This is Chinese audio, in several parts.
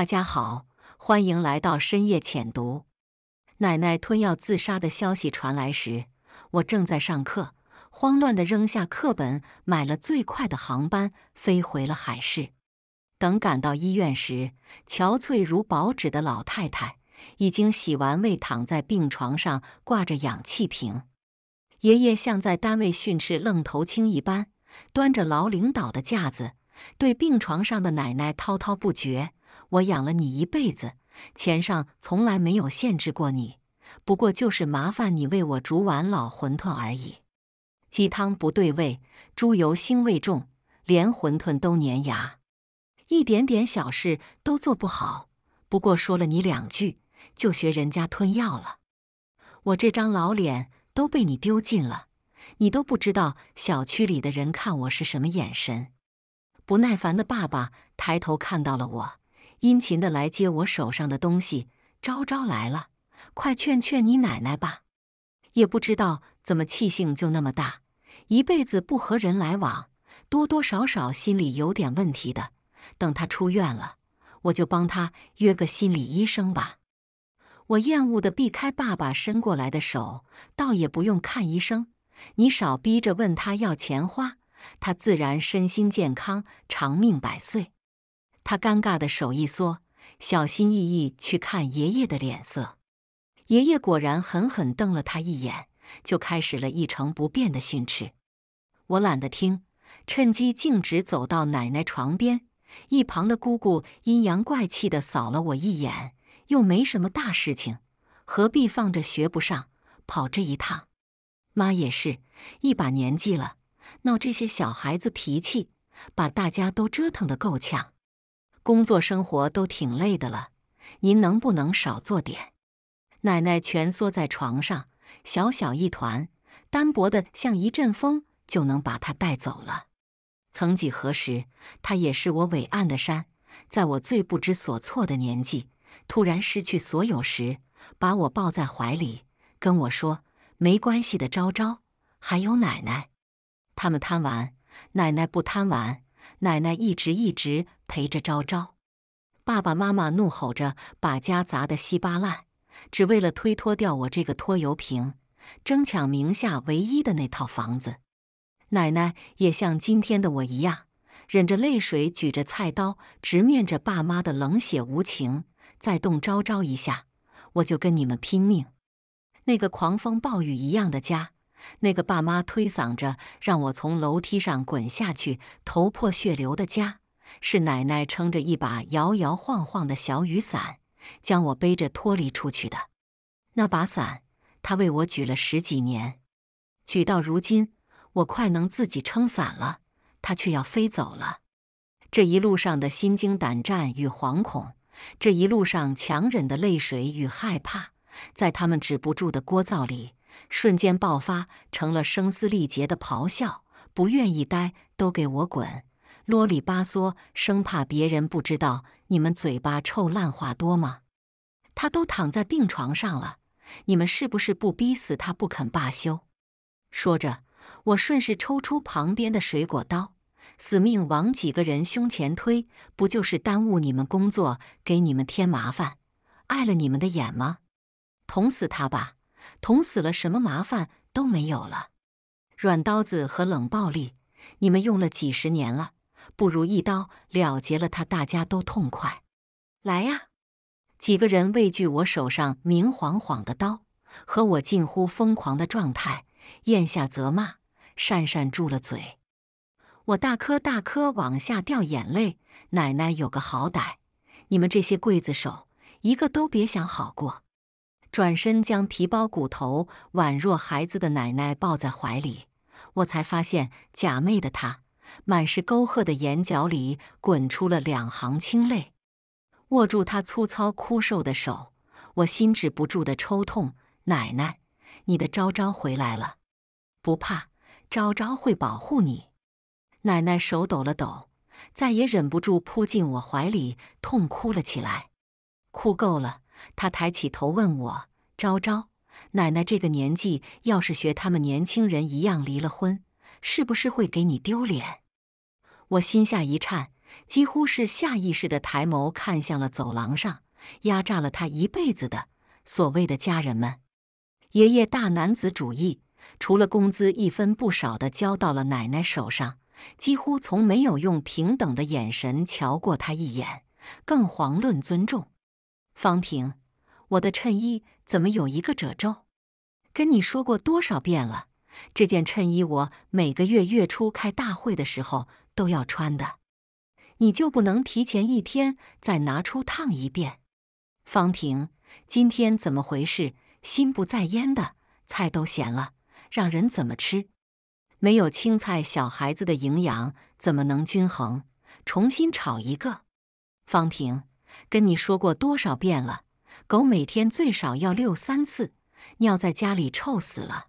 大家好，欢迎来到深夜浅读。奶奶吞药自杀的消息传来时，我正在上课，慌乱的扔下课本，买了最快的航班飞回了海市。等赶到医院时，憔悴如薄纸的老太太已经洗完胃，躺在病床上，挂着氧气瓶。爷爷像在单位训斥愣头青一般，端着老领导的架子，对病床上的奶奶滔滔不绝。我养了你一辈子，钱上从来没有限制过你，不过就是麻烦你为我煮碗老馄饨而已。鸡汤不对味，猪油腥味重，连馄饨都粘牙，一点点小事都做不好。不过说了你两句，就学人家吞药了，我这张老脸都被你丢尽了。你都不知道小区里的人看我是什么眼神。不耐烦的爸爸抬头看到了我。殷勤的来接我手上的东西，昭昭来了，快劝劝你奶奶吧。也不知道怎么气性就那么大，一辈子不和人来往，多多少少心里有点问题的。等他出院了，我就帮他约个心理医生吧。我厌恶的避开爸爸伸过来的手，倒也不用看医生。你少逼着问他要钱花，他自然身心健康，长命百岁。他尴尬的手一缩，小心翼翼去看爷爷的脸色。爷爷果然狠狠瞪了他一眼，就开始了一成不变的训斥。我懒得听，趁机径直走到奶奶床边。一旁的姑姑阴阳怪气的扫了我一眼，又没什么大事情，何必放着学不上，跑这一趟？妈也是，一把年纪了，闹这些小孩子脾气，把大家都折腾得够呛。工作生活都挺累的了，您能不能少做点？奶奶蜷缩在床上，小小一团，单薄的像一阵风就能把她带走了。曾几何时，她也是我伟岸的山，在我最不知所措的年纪，突然失去所有时，把我抱在怀里，跟我说：“没关系的，昭昭，还有奶奶，他们贪玩，奶奶不贪玩。”奶奶一直一直陪着昭昭，爸爸妈妈怒吼着把家砸得稀巴烂，只为了推脱掉我这个拖油瓶，争抢名下唯一的那套房子。奶奶也像今天的我一样，忍着泪水，举着菜刀，直面着爸妈的冷血无情。再动昭昭一下，我就跟你们拼命！那个狂风暴雨一样的家。那个爸妈推搡着让我从楼梯上滚下去，头破血流的家，是奶奶撑着一把摇摇晃晃的小雨伞，将我背着脱离出去的。那把伞，她为我举了十几年，举到如今，我快能自己撑伞了，她却要飞走了。这一路上的心惊胆战与惶恐，这一路上强忍的泪水与害怕，在他们止不住的聒噪里。瞬间爆发成了声嘶力竭的咆哮，不愿意待都给我滚！啰里吧嗦，生怕别人不知道你们嘴巴臭、烂话多吗？他都躺在病床上了，你们是不是不逼死他不肯罢休？说着，我顺势抽出旁边的水果刀，死命往几个人胸前推。不就是耽误你们工作，给你们添麻烦，碍了你们的眼吗？捅死他吧！捅死了，什么麻烦都没有了。软刀子和冷暴力，你们用了几十年了，不如一刀了结了他，大家都痛快。来呀！几个人畏惧我手上明晃晃的刀和我近乎疯狂的状态，咽下责骂，讪讪住了嘴。我大颗大颗往下掉眼泪，奶奶有个好歹，你们这些刽子手，一个都别想好过。转身将皮包骨头、宛若孩子的奶奶抱在怀里，我才发现假寐的她，满是沟壑的眼角里滚出了两行清泪。握住她粗糙枯瘦的手，我心止不住的抽痛。奶奶，你的昭昭回来了，不怕，昭昭会保护你。奶奶手抖了抖，再也忍不住扑进我怀里，痛哭了起来。哭够了。他抬起头问我：“昭昭，奶奶这个年纪，要是学他们年轻人一样离了婚，是不是会给你丢脸？”我心下一颤，几乎是下意识地抬眸看向了走廊上压榨了他一辈子的所谓的家人们。爷爷大男子主义，除了工资一分不少的交到了奶奶手上，几乎从没有用平等的眼神瞧过他一眼，更遑论尊重。方平，我的衬衣怎么有一个褶皱？跟你说过多少遍了，这件衬衣我每个月月初开大会的时候都要穿的，你就不能提前一天再拿出烫一遍？方平，今天怎么回事？心不在焉的，菜都咸了，让人怎么吃？没有青菜，小孩子的营养怎么能均衡？重新炒一个，方平。跟你说过多少遍了，狗每天最少要遛三次，尿在家里臭死了！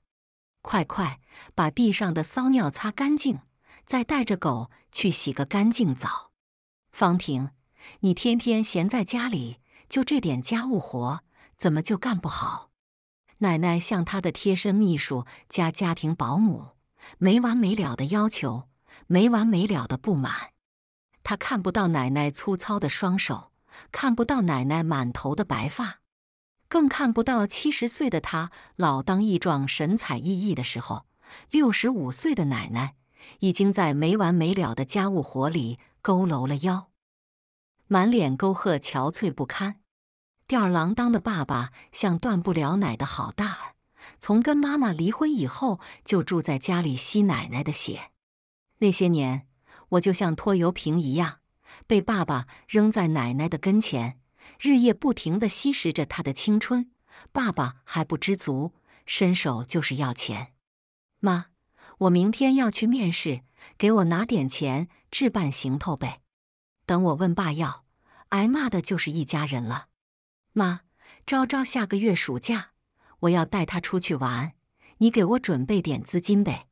快快把地上的骚尿擦干净，再带着狗去洗个干净澡。方平，你天天闲在家里，就这点家务活，怎么就干不好？奶奶像她的贴身秘书加家庭保姆，没完没了的要求，没完没了的不满。她看不到奶奶粗糙的双手。看不到奶奶满头的白发，更看不到七十岁的她老当益壮、神采奕奕的时候。六十五岁的奶奶已经在没完没了的家务活里佝偻了腰，满脸沟壑，憔悴不堪。吊儿郎当的爸爸像断不了奶的好大儿，从跟妈妈离婚以后就住在家里吸奶奶的血。那些年，我就像拖油瓶一样。被爸爸扔在奶奶的跟前，日夜不停地吸食着他的青春。爸爸还不知足，伸手就是要钱。妈，我明天要去面试，给我拿点钱置办行头呗。等我问爸要，挨骂的就是一家人了。妈，昭昭下个月暑假我要带他出去玩，你给我准备点资金呗。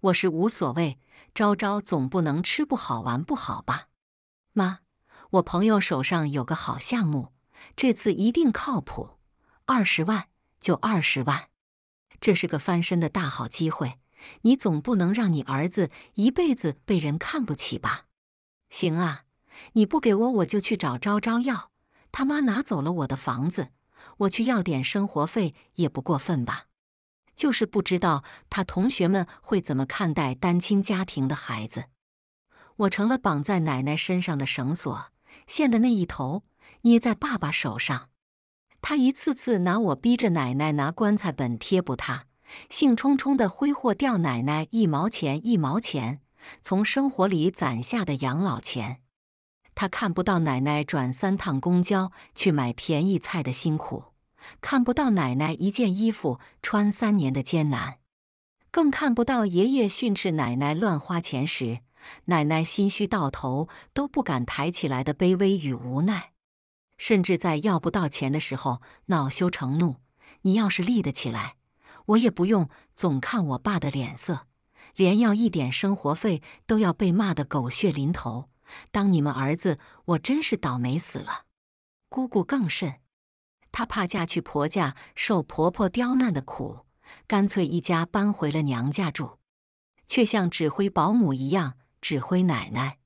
我是无所谓，昭昭总不能吃不好玩不好吧？妈，我朋友手上有个好项目，这次一定靠谱。二十万就二十万，这是个翻身的大好机会。你总不能让你儿子一辈子被人看不起吧？行啊，你不给我，我就去找招招要。他妈拿走了我的房子，我去要点生活费也不过分吧？就是不知道他同学们会怎么看待单亲家庭的孩子。我成了绑在奶奶身上的绳索，线的那一头捏在爸爸手上。他一次次拿我逼着奶奶拿棺材本贴补他，兴冲冲地挥霍掉奶奶一毛钱一毛钱从生活里攒下的养老钱。他看不到奶奶转三趟公交去买便宜菜的辛苦，看不到奶奶一件衣服穿三年的艰难，更看不到爷爷训斥奶奶乱花钱时。奶奶心虚到头都不敢抬起来的卑微与无奈，甚至在要不到钱的时候恼羞成怒。你要是立得起来，我也不用总看我爸的脸色，连要一点生活费都要被骂得狗血淋头。当你们儿子，我真是倒霉死了。姑姑更甚，她怕嫁去婆家受婆婆刁难的苦，干脆一家搬回了娘家住，却像指挥保姆一样。指挥奶奶，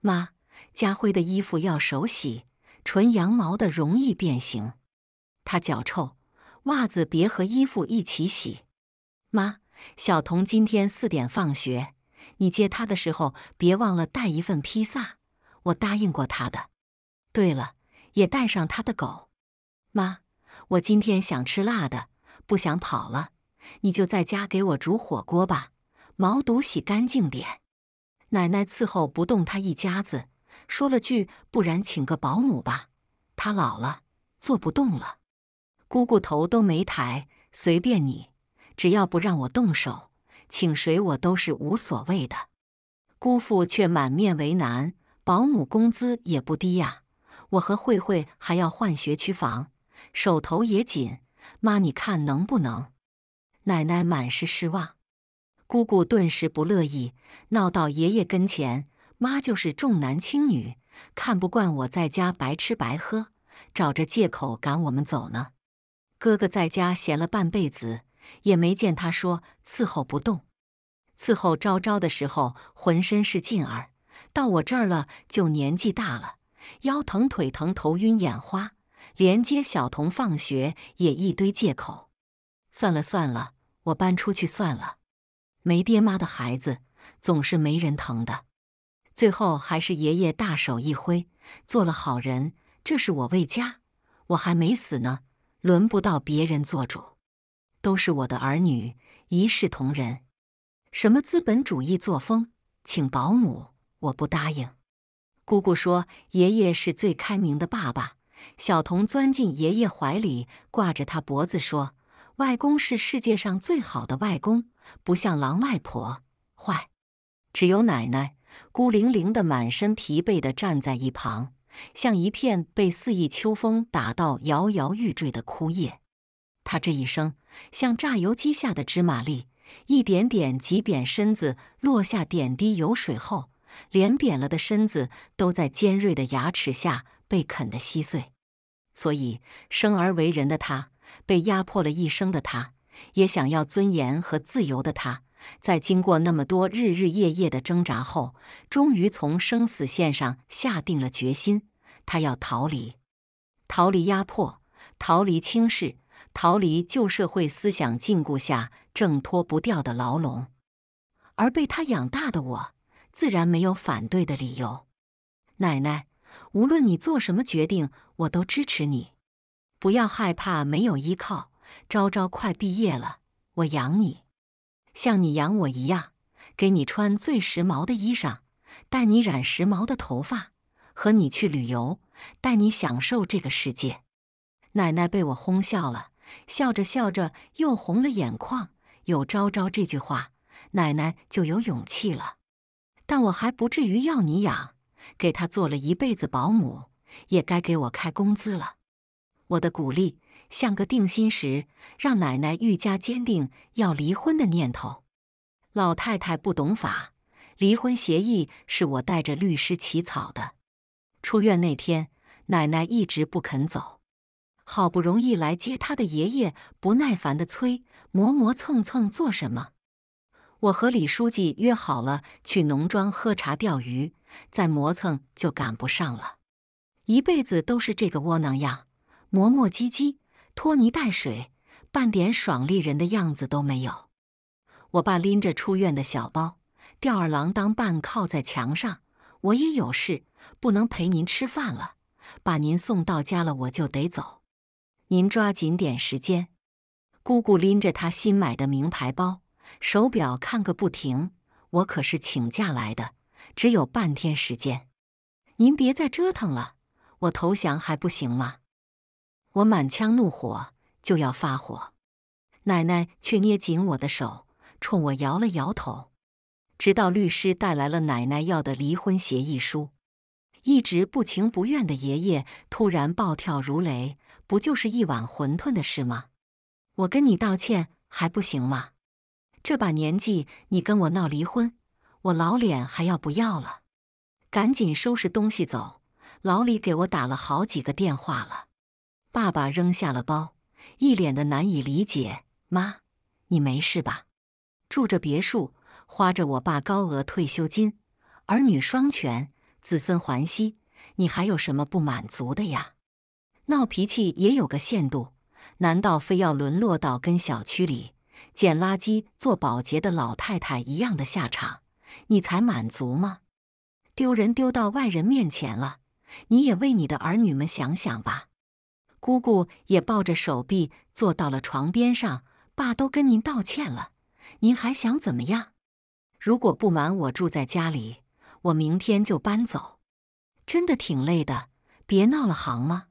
妈，家辉的衣服要手洗，纯羊毛的容易变形。他脚臭，袜子别和衣服一起洗。妈，小童今天四点放学，你接他的时候别忘了带一份披萨，我答应过他的。对了，也带上他的狗。妈，我今天想吃辣的，不想跑了，你就在家给我煮火锅吧。毛肚洗干净点。奶奶伺候不动他一家子，说了句：“不然请个保姆吧，他老了，坐不动了。”姑姑头都没抬：“随便你，只要不让我动手，请谁我都是无所谓的。”姑父却满面为难：“保姆工资也不低呀，我和慧慧还要换学区房，手头也紧，妈你看能不能？”奶奶满是失望。姑姑顿时不乐意，闹到爷爷跟前。妈就是重男轻女，看不惯我在家白吃白喝，找着借口赶我们走呢。哥哥在家闲了半辈子，也没见他说伺候不动。伺候昭昭的时候浑身是劲儿，到我这儿了就年纪大了，腰疼腿疼，头晕眼花，连接小童放学也一堆借口。算了算了，我搬出去算了。没爹妈的孩子总是没人疼的，最后还是爷爷大手一挥做了好人。这是我魏家，我还没死呢，轮不到别人做主。都是我的儿女，一视同仁。什么资本主义作风，请保姆我不答应。姑姑说爷爷是最开明的爸爸。小童钻进爷爷怀里，挂着他脖子说：“外公是世界上最好的外公。”不像狼外婆坏，只有奶奶孤零零的、满身疲惫的站在一旁，像一片被肆意秋风打到摇摇欲坠的枯叶。她这一生像榨油机下的芝麻粒，一点点挤扁身子，落下点滴油水后，连扁了的身子都在尖锐的牙齿下被啃得稀碎。所以，生而为人的她，被压迫了一生的她。也想要尊严和自由的他，在经过那么多日日夜夜的挣扎后，终于从生死线上下定了决心。他要逃离，逃离压迫，逃离轻视，逃离旧社会思想禁锢下挣脱不掉的牢笼。而被他养大的我，自然没有反对的理由。奶奶，无论你做什么决定，我都支持你。不要害怕没有依靠。昭昭快毕业了，我养你，像你养我一样，给你穿最时髦的衣裳，带你染时髦的头发，和你去旅游，带你享受这个世界。奶奶被我哄笑了，笑着笑着又红了眼眶。有昭昭这句话，奶奶就有勇气了。但我还不至于要你养，给她做了一辈子保姆，也该给我开工资了。我的鼓励。像个定心石，让奶奶愈加坚定要离婚的念头。老太太不懂法，离婚协议是我带着律师起草的。出院那天，奶奶一直不肯走，好不容易来接她的爷爷，不耐烦的催，磨磨蹭蹭做什么？我和李书记约好了去农庄喝茶钓鱼，再磨蹭就赶不上了。一辈子都是这个窝囊样，磨磨唧唧。拖泥带水，半点爽利人的样子都没有。我爸拎着出院的小包，吊儿郎当，半靠在墙上。我也有事，不能陪您吃饭了。把您送到家了，我就得走。您抓紧点时间。姑姑拎着她新买的名牌包、手表，看个不停。我可是请假来的，只有半天时间。您别再折腾了，我投降还不行吗？我满腔怒火，就要发火，奶奶却捏紧我的手，冲我摇了摇头。直到律师带来了奶奶要的离婚协议书，一直不情不愿的爷爷突然暴跳如雷：“不就是一碗馄饨的事吗？我跟你道歉还不行吗？这把年纪，你跟我闹离婚，我老脸还要不要了？赶紧收拾东西走！老李给我打了好几个电话了。”爸爸扔下了包，一脸的难以理解。妈，你没事吧？住着别墅，花着我爸高额退休金，儿女双全，子孙还息，你还有什么不满足的呀？闹脾气也有个限度，难道非要沦落到跟小区里捡垃圾、做保洁的老太太一样的下场，你才满足吗？丢人丢到外人面前了，你也为你的儿女们想想吧。姑姑也抱着手臂坐到了床边上。爸都跟您道歉了，您还想怎么样？如果不瞒我住在家里，我明天就搬走。真的挺累的，别闹了，行吗？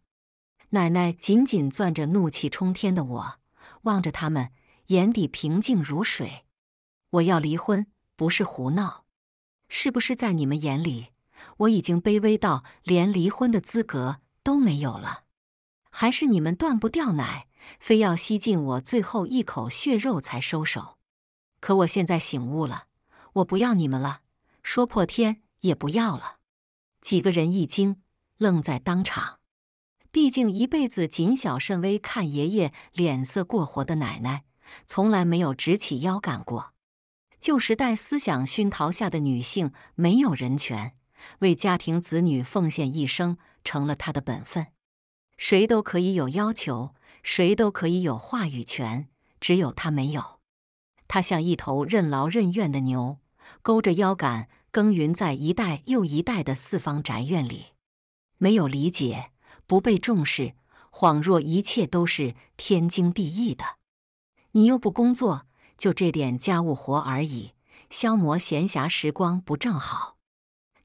奶奶紧紧攥着怒气冲天的我，望着他们，眼底平静如水。我要离婚，不是胡闹。是不是在你们眼里，我已经卑微到连离婚的资格都没有了？还是你们断不掉奶，非要吸尽我最后一口血肉才收手。可我现在醒悟了，我不要你们了，说破天也不要了。几个人一惊，愣在当场。毕竟一辈子谨小慎微、看爷爷脸色过活的奶奶，从来没有直起腰杆过。旧时代思想熏陶下的女性，没有人权，为家庭子女奉献一生成了她的本分。谁都可以有要求，谁都可以有话语权，只有他没有。他像一头任劳任怨的牛，勾着腰杆耕耘在一代又一代的四方宅院里，没有理解，不被重视，恍若一切都是天经地义的。你又不工作，就这点家务活而已，消磨闲暇时光不正好？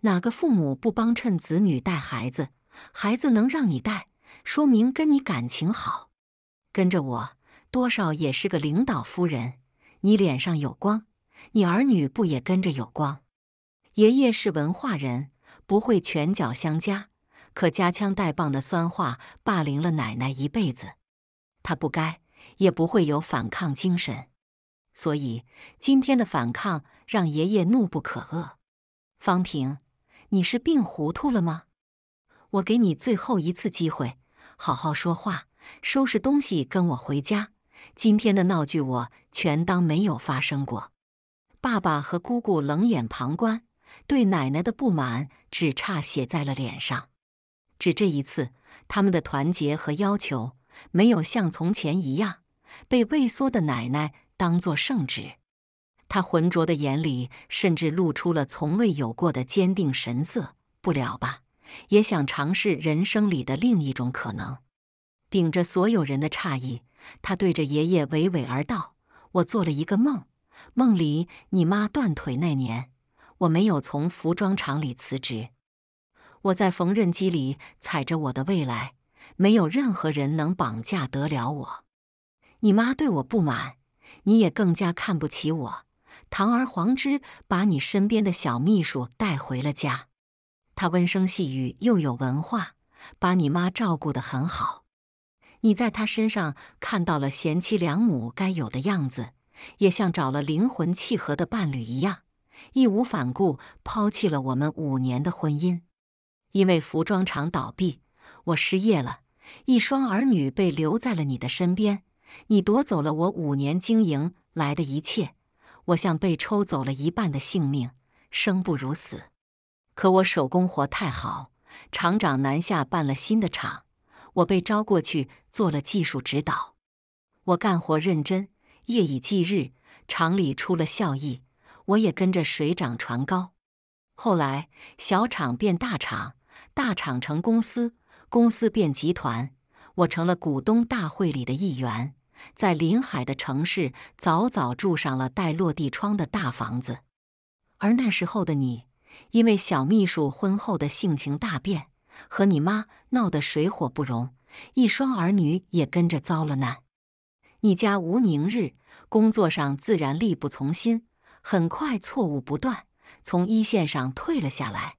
哪个父母不帮衬子女带孩子？孩子能让你带？说明跟你感情好，跟着我多少也是个领导夫人，你脸上有光，你儿女不也跟着有光？爷爷是文化人，不会拳脚相加，可夹枪带棒的酸话霸凌了奶奶一辈子，他不该，也不会有反抗精神，所以今天的反抗让爷爷怒不可遏。方平，你是病糊涂了吗？我给你最后一次机会。好好说话，收拾东西，跟我回家。今天的闹剧，我全当没有发生过。爸爸和姑姑冷眼旁观，对奶奶的不满只差写在了脸上。只这一次，他们的团结和要求，没有像从前一样被畏缩的奶奶当做圣旨。他浑浊的眼里，甚至露出了从未有过的坚定神色。不了吧。也想尝试人生里的另一种可能。顶着所有人的诧异，他对着爷爷娓娓而道：“我做了一个梦，梦里你妈断腿那年，我没有从服装厂里辞职。我在缝纫机里踩着我的未来，没有任何人能绑架得了我。你妈对我不满，你也更加看不起我，堂而皇之把你身边的小秘书带回了家。”他温声细语，又有文化，把你妈照顾得很好。你在他身上看到了贤妻良母该有的样子，也像找了灵魂契合的伴侣一样，义无反顾抛弃了我们五年的婚姻。因为服装厂倒闭，我失业了，一双儿女被留在了你的身边，你夺走了我五年经营来的一切，我像被抽走了一半的性命，生不如死。可我手工活太好，厂长南下办了新的厂，我被招过去做了技术指导。我干活认真，夜以继日，厂里出了效益，我也跟着水涨船高。后来小厂变大厂，大厂成公司，公司变集团，我成了股东大会里的一员，在临海的城市早早住上了带落地窗的大房子。而那时候的你。因为小秘书婚后的性情大变，和你妈闹得水火不容，一双儿女也跟着遭了难，你家无宁日，工作上自然力不从心，很快错误不断，从一线上退了下来，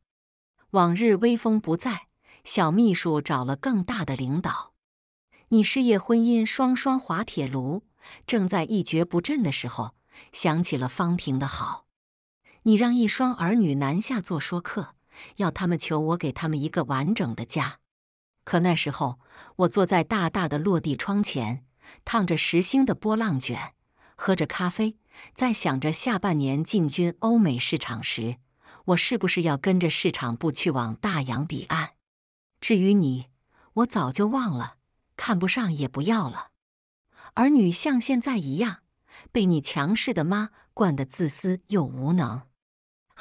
往日威风不再。小秘书找了更大的领导，你事业、婚姻双双滑铁卢，正在一蹶不振的时候，想起了方平的好。你让一双儿女南下做说客，要他们求我给他们一个完整的家。可那时候，我坐在大大的落地窗前，烫着时兴的波浪卷，喝着咖啡，在想着下半年进军欧美市场时，我是不是要跟着市场部去往大洋彼岸？至于你，我早就忘了，看不上也不要了。儿女像现在一样，被你强势的妈惯得自私又无能。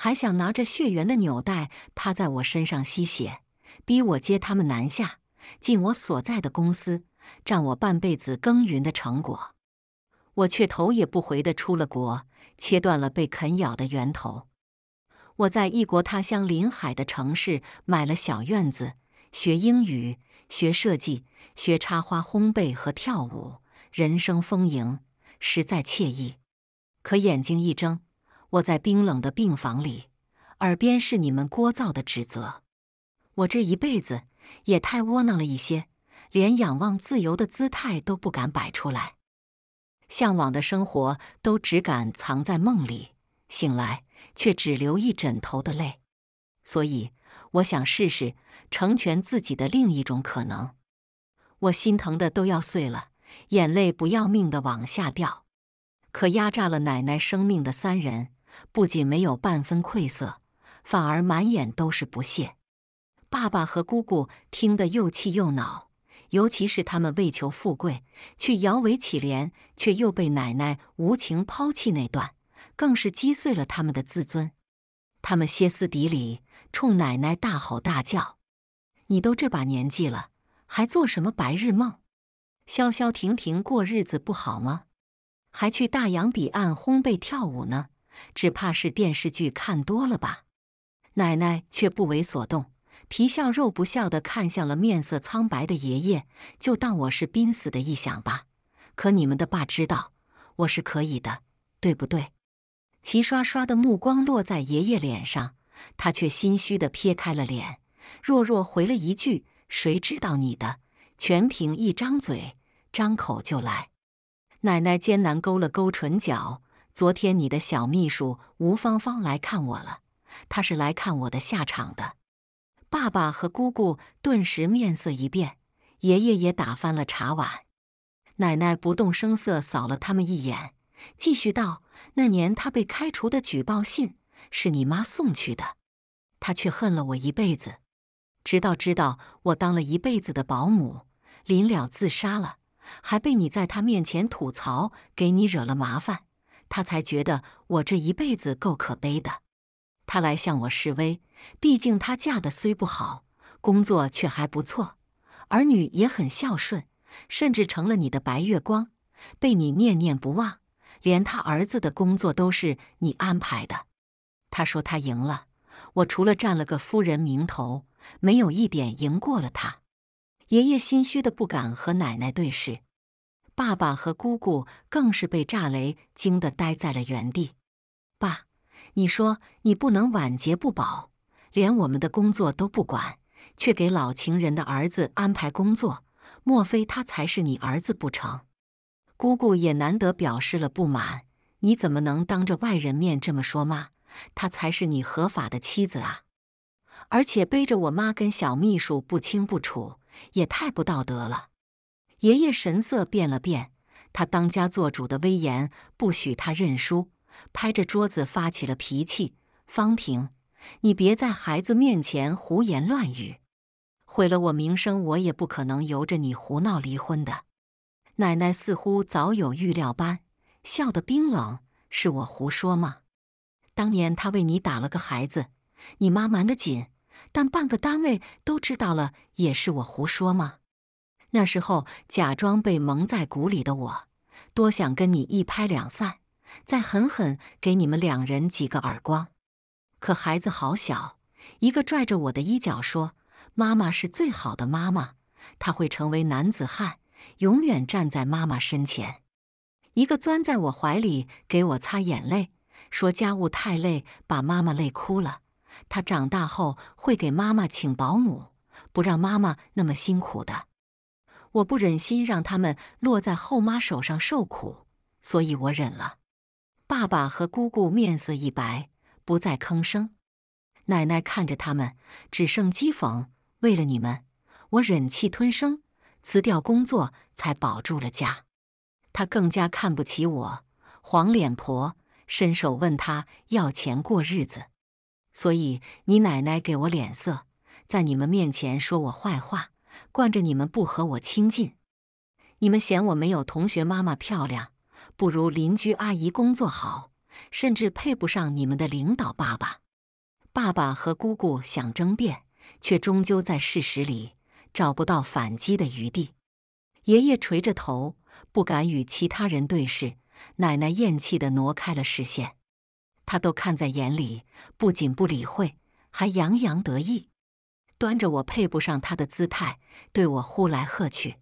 还想拿着血缘的纽带趴在我身上吸血，逼我接他们南下，进我所在的公司，占我半辈子耕耘的成果。我却头也不回地出了国，切断了被啃咬的源头。我在异国他乡临海的城市买了小院子，学英语，学设计，学插花、烘焙和跳舞，人生丰盈，实在惬意。可眼睛一睁。我在冰冷的病房里，耳边是你们聒噪的指责。我这一辈子也太窝囊了一些，连仰望自由的姿态都不敢摆出来，向往的生活都只敢藏在梦里，醒来却只留一枕头的泪。所以，我想试试成全自己的另一种可能。我心疼的都要碎了，眼泪不要命的往下掉，可压榨了奶奶生命的三人。不仅没有半分愧色，反而满眼都是不屑。爸爸和姑姑听得又气又恼，尤其是他们为求富贵去摇尾乞怜，却又被奶奶无情抛弃那段，更是击碎了他们的自尊。他们歇斯底里冲奶奶大吼大叫：“你都这把年纪了，还做什么白日梦？消消停停过日子不好吗？还去大洋彼岸烘焙跳舞呢？”只怕是电视剧看多了吧，奶奶却不为所动，皮笑肉不笑地看向了面色苍白的爷爷。就当我是濒死的臆想吧，可你们的爸知道我是可以的，对不对？齐刷刷的目光落在爷爷脸上，他却心虚地撇开了脸，弱弱回了一句：“谁知道你的？全凭一张嘴，张口就来。”奶奶艰难勾了勾唇角。昨天，你的小秘书吴芳芳来看我了。她是来看我的下场的。爸爸和姑姑顿时面色一变，爷爷也打翻了茶碗。奶奶不动声色扫了他们一眼，继续道：“那年他被开除的举报信是你妈送去的，他却恨了我一辈子。直到知道我当了一辈子的保姆，临了自杀了，还被你在他面前吐槽，给你惹了麻烦。”他才觉得我这一辈子够可悲的。他来向我示威，毕竟他嫁的虽不好，工作却还不错，儿女也很孝顺，甚至成了你的白月光，被你念念不忘，连他儿子的工作都是你安排的。他说他赢了，我除了占了个夫人名头，没有一点赢过了他。爷爷心虚的不敢和奶奶对视。爸爸和姑姑更是被炸雷惊得呆在了原地。爸，你说你不能晚节不保，连我们的工作都不管，却给老情人的儿子安排工作，莫非他才是你儿子不成？姑姑也难得表示了不满。你怎么能当着外人面这么说妈？他才是你合法的妻子啊！而且背着我妈跟小秘书不清不楚，也太不道德了。爷爷神色变了变，他当家做主的威严不许他认输，拍着桌子发起了脾气。方平，你别在孩子面前胡言乱语，毁了我名声，我也不可能由着你胡闹离婚的。奶奶似乎早有预料般，笑得冰冷：“是我胡说吗？当年他为你打了个孩子，你妈瞒得紧，但半个单位都知道了，也是我胡说吗？”那时候假装被蒙在鼓里的我，多想跟你一拍两散，再狠狠给你们两人几个耳光。可孩子好小，一个拽着我的衣角说：“妈妈是最好的妈妈，她会成为男子汉，永远站在妈妈身前。”一个钻在我怀里给我擦眼泪，说：“家务太累，把妈妈累哭了。他长大后会给妈妈请保姆，不让妈妈那么辛苦的。”我不忍心让他们落在后妈手上受苦，所以我忍了。爸爸和姑姑面色一白，不再吭声。奶奶看着他们，只剩讥讽。为了你们，我忍气吞声，辞掉工作，才保住了家。他更加看不起我，黄脸婆，伸手问他要钱过日子。所以你奶奶给我脸色，在你们面前说我坏话。惯着你们不和我亲近，你们嫌我没有同学妈妈漂亮，不如邻居阿姨工作好，甚至配不上你们的领导爸爸。爸爸和姑姑想争辩，却终究在事实里找不到反击的余地。爷爷垂着头，不敢与其他人对视；奶奶厌气地挪开了视线。他都看在眼里，不仅不理会，还洋洋得意。端着我配不上他的姿态对我呼来喝去，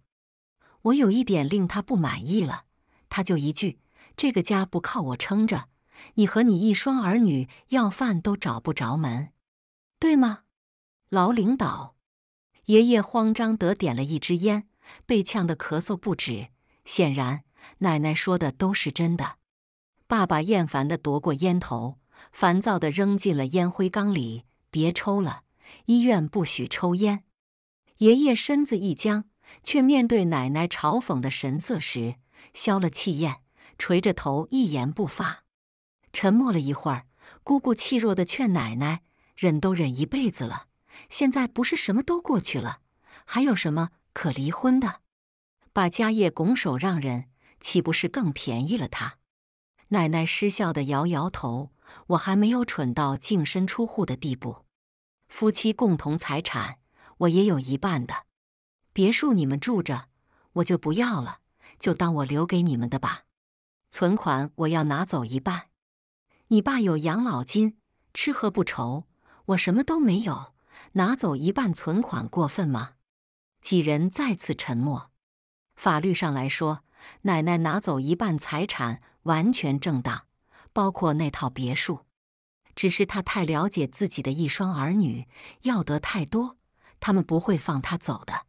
我有一点令他不满意了，他就一句：“这个家不靠我撑着，你和你一双儿女要饭都找不着门，对吗？”老领导爷爷慌张得点了一支烟，被呛得咳嗽不止。显然，奶奶说的都是真的。爸爸厌烦的夺过烟头，烦躁的扔进了烟灰缸里：“别抽了。”医院不许抽烟。爷爷身子一僵，却面对奶奶嘲讽的神色时消了气焰，垂着头一言不发。沉默了一会儿，姑姑气弱的劝奶奶：“忍都忍一辈子了，现在不是什么都过去了，还有什么可离婚的？把家业拱手让人，岂不是更便宜了他？”奶奶失笑的摇摇头：“我还没有蠢到净身出户的地步。”夫妻共同财产，我也有一半的。别墅你们住着，我就不要了，就当我留给你们的吧。存款我要拿走一半。你爸有养老金，吃喝不愁，我什么都没有，拿走一半存款过分吗？几人再次沉默。法律上来说，奶奶拿走一半财产完全正当，包括那套别墅。只是他太了解自己的一双儿女，要得太多，他们不会放他走的。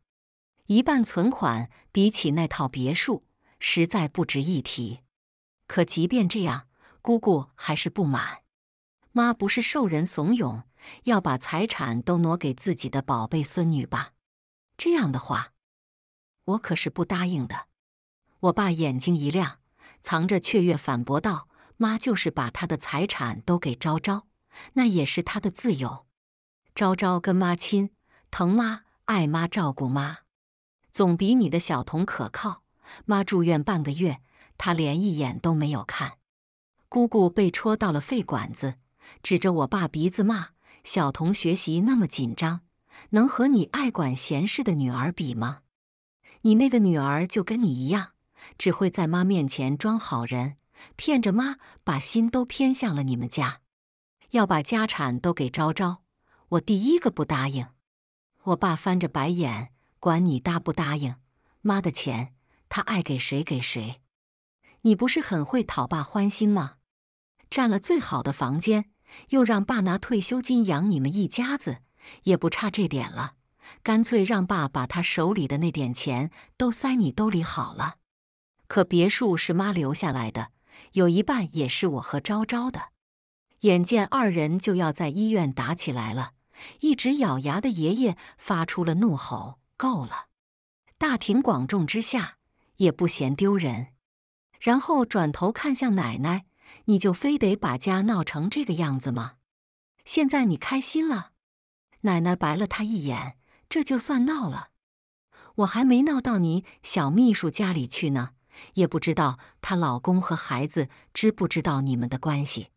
一半存款比起那套别墅，实在不值一提。可即便这样，姑姑还是不满。妈不是受人怂恿，要把财产都挪给自己的宝贝孙女吧？这样的话，我可是不答应的。我爸眼睛一亮，藏着雀跃反驳道。妈就是把她的财产都给昭昭，那也是她的自由。昭昭跟妈亲，疼妈，爱妈，照顾妈，总比你的小童可靠。妈住院半个月，他连一眼都没有看。姑姑被戳到了肺管子，指着我爸鼻子骂：“小童学习那么紧张，能和你爱管闲事的女儿比吗？你那个女儿就跟你一样，只会在妈面前装好人。”骗着妈，把心都偏向了你们家，要把家产都给昭昭，我第一个不答应。我爸翻着白眼，管你答不答应，妈的钱他爱给谁给谁。你不是很会讨爸欢心吗？占了最好的房间，又让爸拿退休金养你们一家子，也不差这点了。干脆让爸把他手里的那点钱都塞你兜里好了。可别墅是妈留下来的。有一半也是我和昭昭的。眼见二人就要在医院打起来了，一直咬牙的爷爷发出了怒吼：“够了！大庭广众之下也不嫌丢人。”然后转头看向奶奶：“你就非得把家闹成这个样子吗？现在你开心了？”奶奶白了他一眼：“这就算闹了，我还没闹到你小秘书家里去呢。”也不知道她老公和孩子知不知道你们的关系。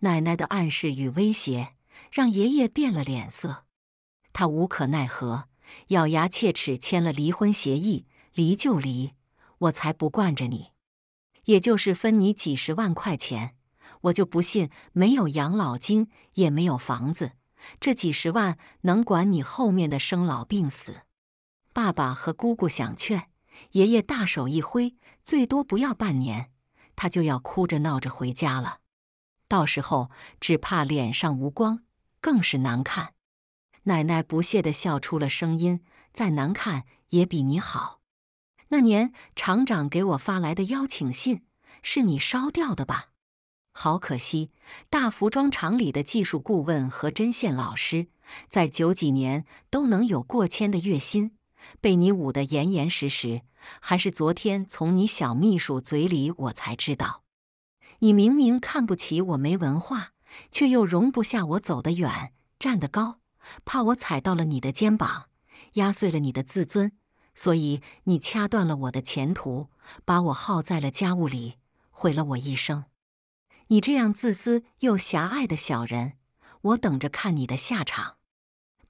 奶奶的暗示与威胁让爷爷变了脸色，他无可奈何，咬牙切齿签了离婚协议，离就离，我才不惯着你。也就是分你几十万块钱，我就不信没有养老金也没有房子，这几十万能管你后面的生老病死。爸爸和姑姑想劝，爷爷大手一挥。最多不要半年，他就要哭着闹着回家了。到时候只怕脸上无光，更是难看。奶奶不屑地笑出了声音：“再难看也比你好。”那年厂长给我发来的邀请信，是你烧掉的吧？好可惜，大服装厂里的技术顾问和针线老师，在九几年都能有过千的月薪。被你捂得严严实实，还是昨天从你小秘书嘴里我才知道。你明明看不起我没文化，却又容不下我走得远、站得高，怕我踩到了你的肩膀，压碎了你的自尊，所以你掐断了我的前途，把我耗在了家务里，毁了我一生。你这样自私又狭隘的小人，我等着看你的下场。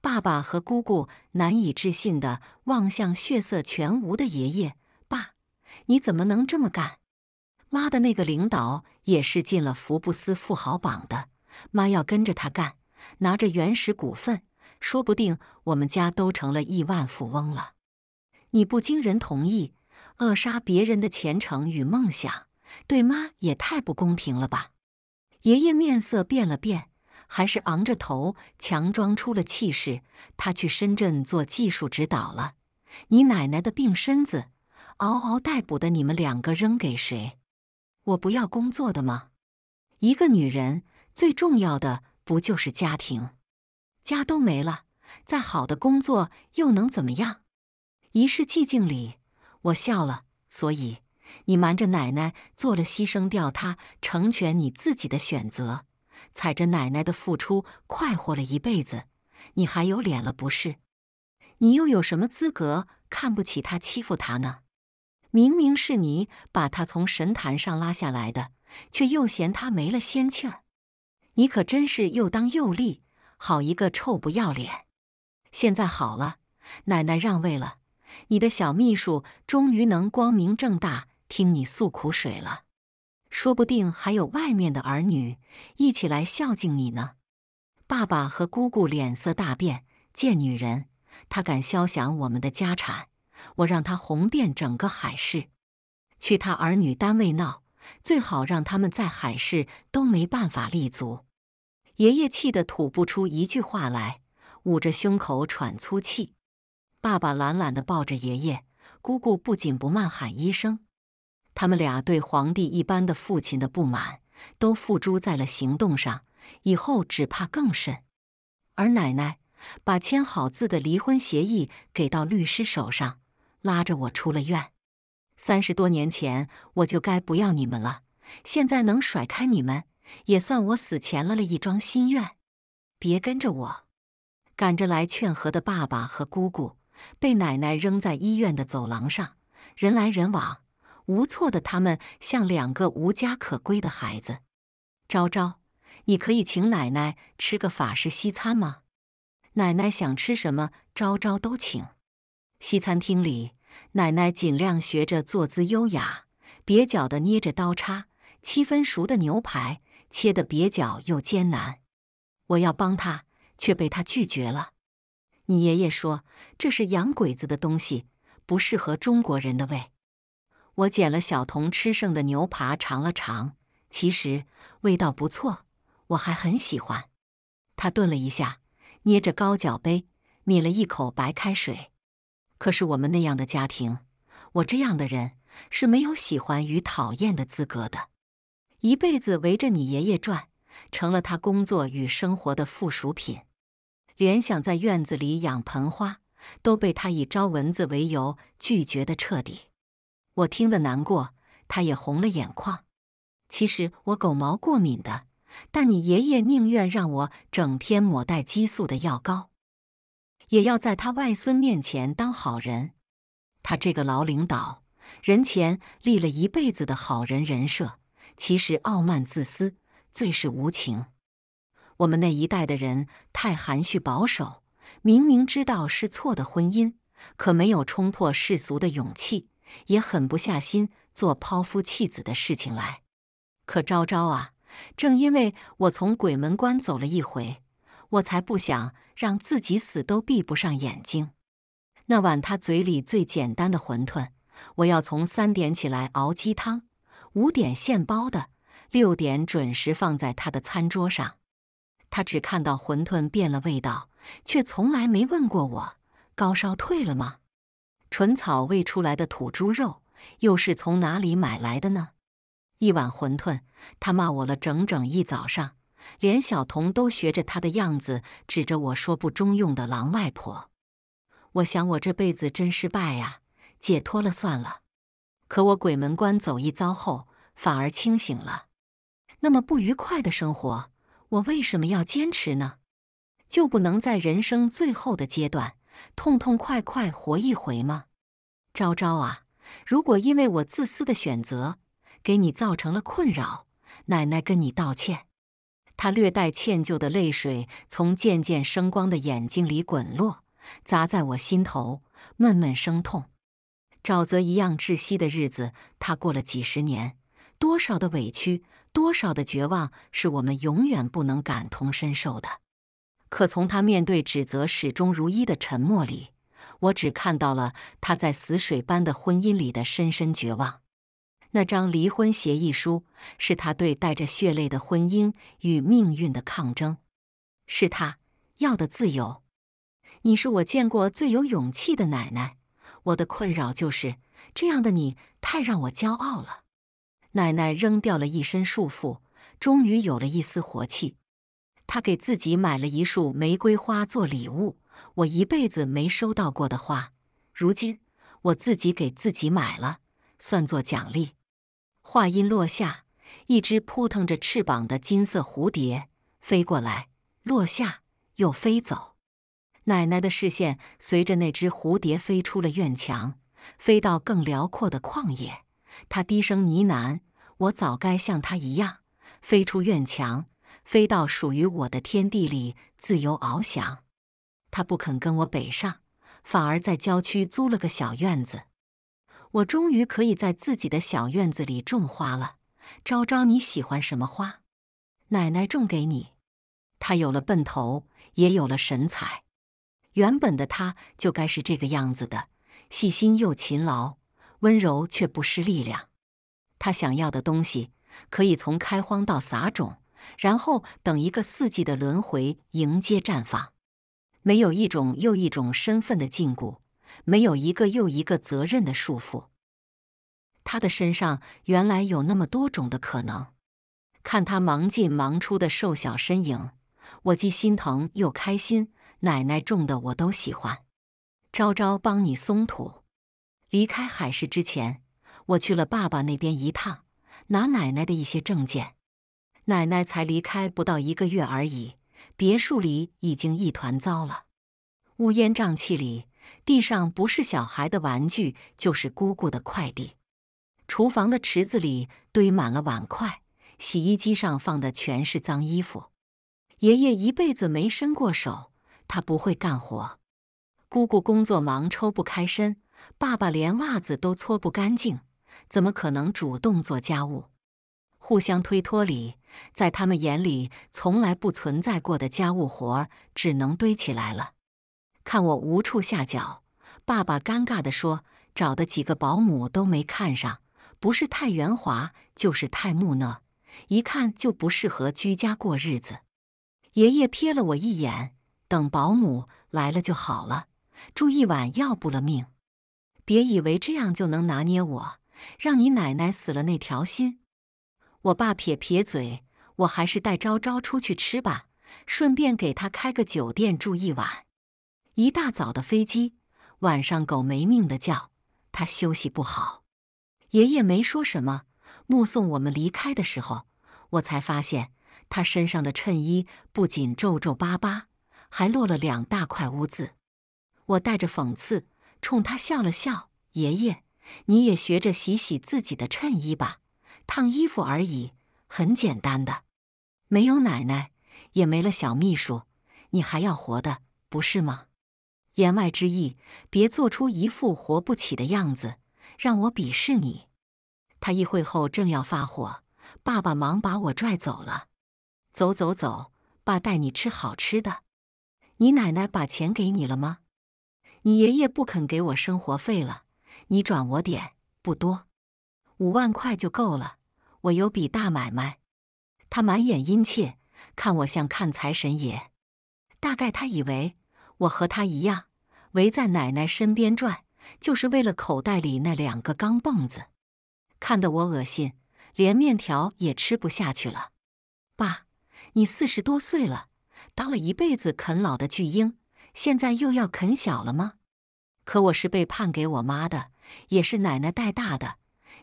爸爸和姑姑难以置信的望向血色全无的爷爷。爸，你怎么能这么干？妈的那个领导也是进了福布斯富豪榜的。妈要跟着他干，拿着原始股份，说不定我们家都成了亿万富翁了。你不经人同意，扼杀别人的前程与梦想，对妈也太不公平了吧？爷爷面色变了变。还是昂着头强装出了气势。他去深圳做技术指导了。你奶奶的病身子，嗷嗷待哺的你们两个扔给谁？我不要工作的吗？一个女人最重要的不就是家庭？家都没了，再好的工作又能怎么样？一世寂静里，我笑了。所以你瞒着奶奶做了牺牲掉她，成全你自己的选择。踩着奶奶的付出快活了一辈子，你还有脸了不是？你又有什么资格看不起他、欺负他呢？明明是你把他从神坛上拉下来的，却又嫌他没了仙气儿。你可真是又当又立，好一个臭不要脸！现在好了，奶奶让位了，你的小秘书终于能光明正大听你诉苦水了。说不定还有外面的儿女一起来孝敬你呢。爸爸和姑姑脸色大变，贱女人，她敢消想我们的家产，我让她红遍整个海市，去她儿女单位闹，最好让他们在海市都没办法立足。爷爷气得吐不出一句话来，捂着胸口喘粗气。爸爸懒懒的抱着爷爷，姑姑不紧不慢喊医生。他们俩对皇帝一般的父亲的不满，都付诸在了行动上，以后只怕更甚。而奶奶把签好字的离婚协议给到律师手上，拉着我出了院。三十多年前我就该不要你们了，现在能甩开你们，也算我死前了了一桩心愿。别跟着我，赶着来劝和的爸爸和姑姑，被奶奶扔在医院的走廊上，人来人往。无措的他们像两个无家可归的孩子。昭昭，你可以请奶奶吃个法式西餐吗？奶奶想吃什么，昭昭都请。西餐厅里，奶奶尽量学着坐姿优雅，蹩脚的捏着刀叉。七分熟的牛排切的蹩脚又艰难。我要帮他，却被他拒绝了。你爷爷说这是洋鬼子的东西，不适合中国人的胃。我捡了小童吃剩的牛扒尝了尝，其实味道不错，我还很喜欢。他顿了一下，捏着高脚杯抿了一口白开水。可是我们那样的家庭，我这样的人是没有喜欢与讨厌的资格的。一辈子围着你爷爷转，成了他工作与生活的附属品。连想在院子里养盆花，都被他以招蚊子为由拒绝的彻底。我听得难过，他也红了眼眶。其实我狗毛过敏的，但你爷爷宁愿让我整天抹带激素的药膏，也要在他外孙面前当好人。他这个老领导，人前立了一辈子的好人人设，其实傲慢自私，最是无情。我们那一代的人太含蓄保守，明明知道是错的婚姻，可没有冲破世俗的勇气。也狠不下心做抛夫弃子的事情来，可昭昭啊！正因为我从鬼门关走了一回，我才不想让自己死都闭不上眼睛。那晚他嘴里最简单的馄饨，我要从三点起来熬鸡汤，五点现包的，六点准时放在他的餐桌上。他只看到馄饨变了味道，却从来没问过我高烧退了吗？纯草喂出来的土猪肉，又是从哪里买来的呢？一碗馄饨，他骂我了整整一早上，连小童都学着他的样子，指着我说：“不中用的狼外婆。”我想，我这辈子真失败啊，解脱了算了。可我鬼门关走一遭后，反而清醒了。那么不愉快的生活，我为什么要坚持呢？就不能在人生最后的阶段？痛痛快快活一回吗，昭昭啊！如果因为我自私的选择，给你造成了困扰，奶奶跟你道歉。她略带歉疚的泪水从渐渐生光的眼睛里滚落，砸在我心头，闷闷生痛。沼泽一样窒息的日子，她过了几十年，多少的委屈，多少的绝望，是我们永远不能感同身受的。可从他面对指责始终如一的沉默里，我只看到了他在死水般的婚姻里的深深绝望。那张离婚协议书是他对带着血泪的婚姻与命运的抗争，是他要的自由。你是我见过最有勇气的奶奶。我的困扰就是这样的你太让我骄傲了。奶奶扔掉了一身束缚，终于有了一丝活气。他给自己买了一束玫瑰花做礼物，我一辈子没收到过的花，如今我自己给自己买了，算作奖励。话音落下，一只扑腾着翅膀的金色蝴蝶飞过来，落下又飞走。奶奶的视线随着那只蝴蝶飞出了院墙，飞到更辽阔的旷野。她低声呢喃：“我早该像他一样，飞出院墙。”飞到属于我的天地里自由翱翔，他不肯跟我北上，反而在郊区租了个小院子。我终于可以在自己的小院子里种花了。昭昭，你喜欢什么花？奶奶种给你。他有了奔头，也有了神采。原本的他就该是这个样子的：细心又勤劳，温柔却不失力量。他想要的东西，可以从开荒到撒种。然后等一个四季的轮回，迎接绽放。没有一种又一种身份的禁锢，没有一个又一个责任的束缚。他的身上原来有那么多种的可能。看他忙进忙出的瘦小身影，我既心疼又开心。奶奶种的我都喜欢。招招帮你松土。离开海市之前，我去了爸爸那边一趟，拿奶奶的一些证件。奶奶才离开不到一个月而已，别墅里已经一团糟了，乌烟瘴气里，地上不是小孩的玩具就是姑姑的快递，厨房的池子里堆满了碗筷，洗衣机上放的全是脏衣服。爷爷一辈子没伸过手，他不会干活。姑姑工作忙抽不开身，爸爸连袜子都搓不干净，怎么可能主动做家务？互相推脱里。在他们眼里，从来不存在过的家务活儿只能堆起来了。看我无处下脚，爸爸尴尬的说：“找的几个保姆都没看上，不是太圆滑，就是太木讷，一看就不适合居家过日子。”爷爷瞥了我一眼，等保姆来了就好了。住一晚要不了命，别以为这样就能拿捏我，让你奶奶死了那条心。我爸撇撇嘴，我还是带昭昭出去吃吧，顺便给他开个酒店住一晚。一大早的飞机，晚上狗没命的叫，他休息不好。爷爷没说什么，目送我们离开的时候，我才发现他身上的衬衣不仅皱皱巴巴，还落了两大块污渍。我带着讽刺冲他笑了笑：“爷爷，你也学着洗洗自己的衬衣吧。”烫衣服而已，很简单的。没有奶奶，也没了小秘书，你还要活的，不是吗？言外之意，别做出一副活不起的样子，让我鄙视你。他一会后正要发火，爸爸忙把我拽走了。走走走，爸带你吃好吃的。你奶奶把钱给你了吗？你爷爷不肯给我生活费了，你转我点，不多。五万块就够了，我有笔大买卖。他满眼殷切，看我像看财神爷。大概他以为我和他一样，围在奶奶身边转，就是为了口袋里那两个钢蹦子。看得我恶心，连面条也吃不下去了。爸，你四十多岁了，当了一辈子啃老的巨婴，现在又要啃小了吗？可我是被判给我妈的，也是奶奶带大的。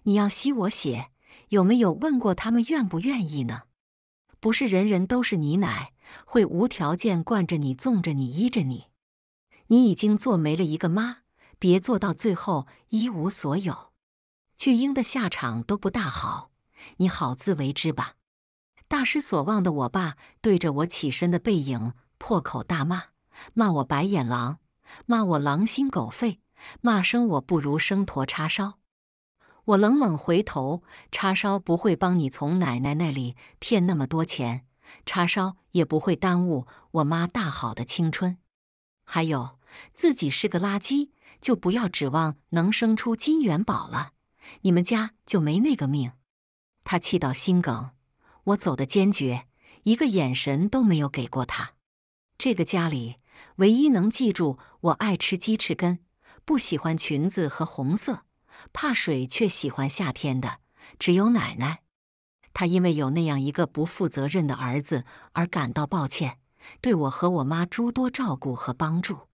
你要吸我血，有没有问过他们愿不愿意呢？不是人人都是你奶，会无条件惯着你、纵着你、依着你。你已经做没了一个妈，别做到最后一无所有。巨婴的下场都不大好，你好自为之吧。大失所望的我爸对着我起身的背影破口大骂，骂我白眼狼，骂我狼心狗肺，骂生我不如生坨叉烧。我冷冷回头，叉烧不会帮你从奶奶那里骗那么多钱，叉烧也不会耽误我妈大好的青春。还有，自己是个垃圾，就不要指望能生出金元宝了。你们家就没那个命。他气到心梗，我走的坚决，一个眼神都没有给过他。这个家里唯一能记住我爱吃鸡翅根，不喜欢裙子和红色。怕水却喜欢夏天的，只有奶奶。她因为有那样一个不负责任的儿子而感到抱歉，对我和我妈诸多照顾和帮助，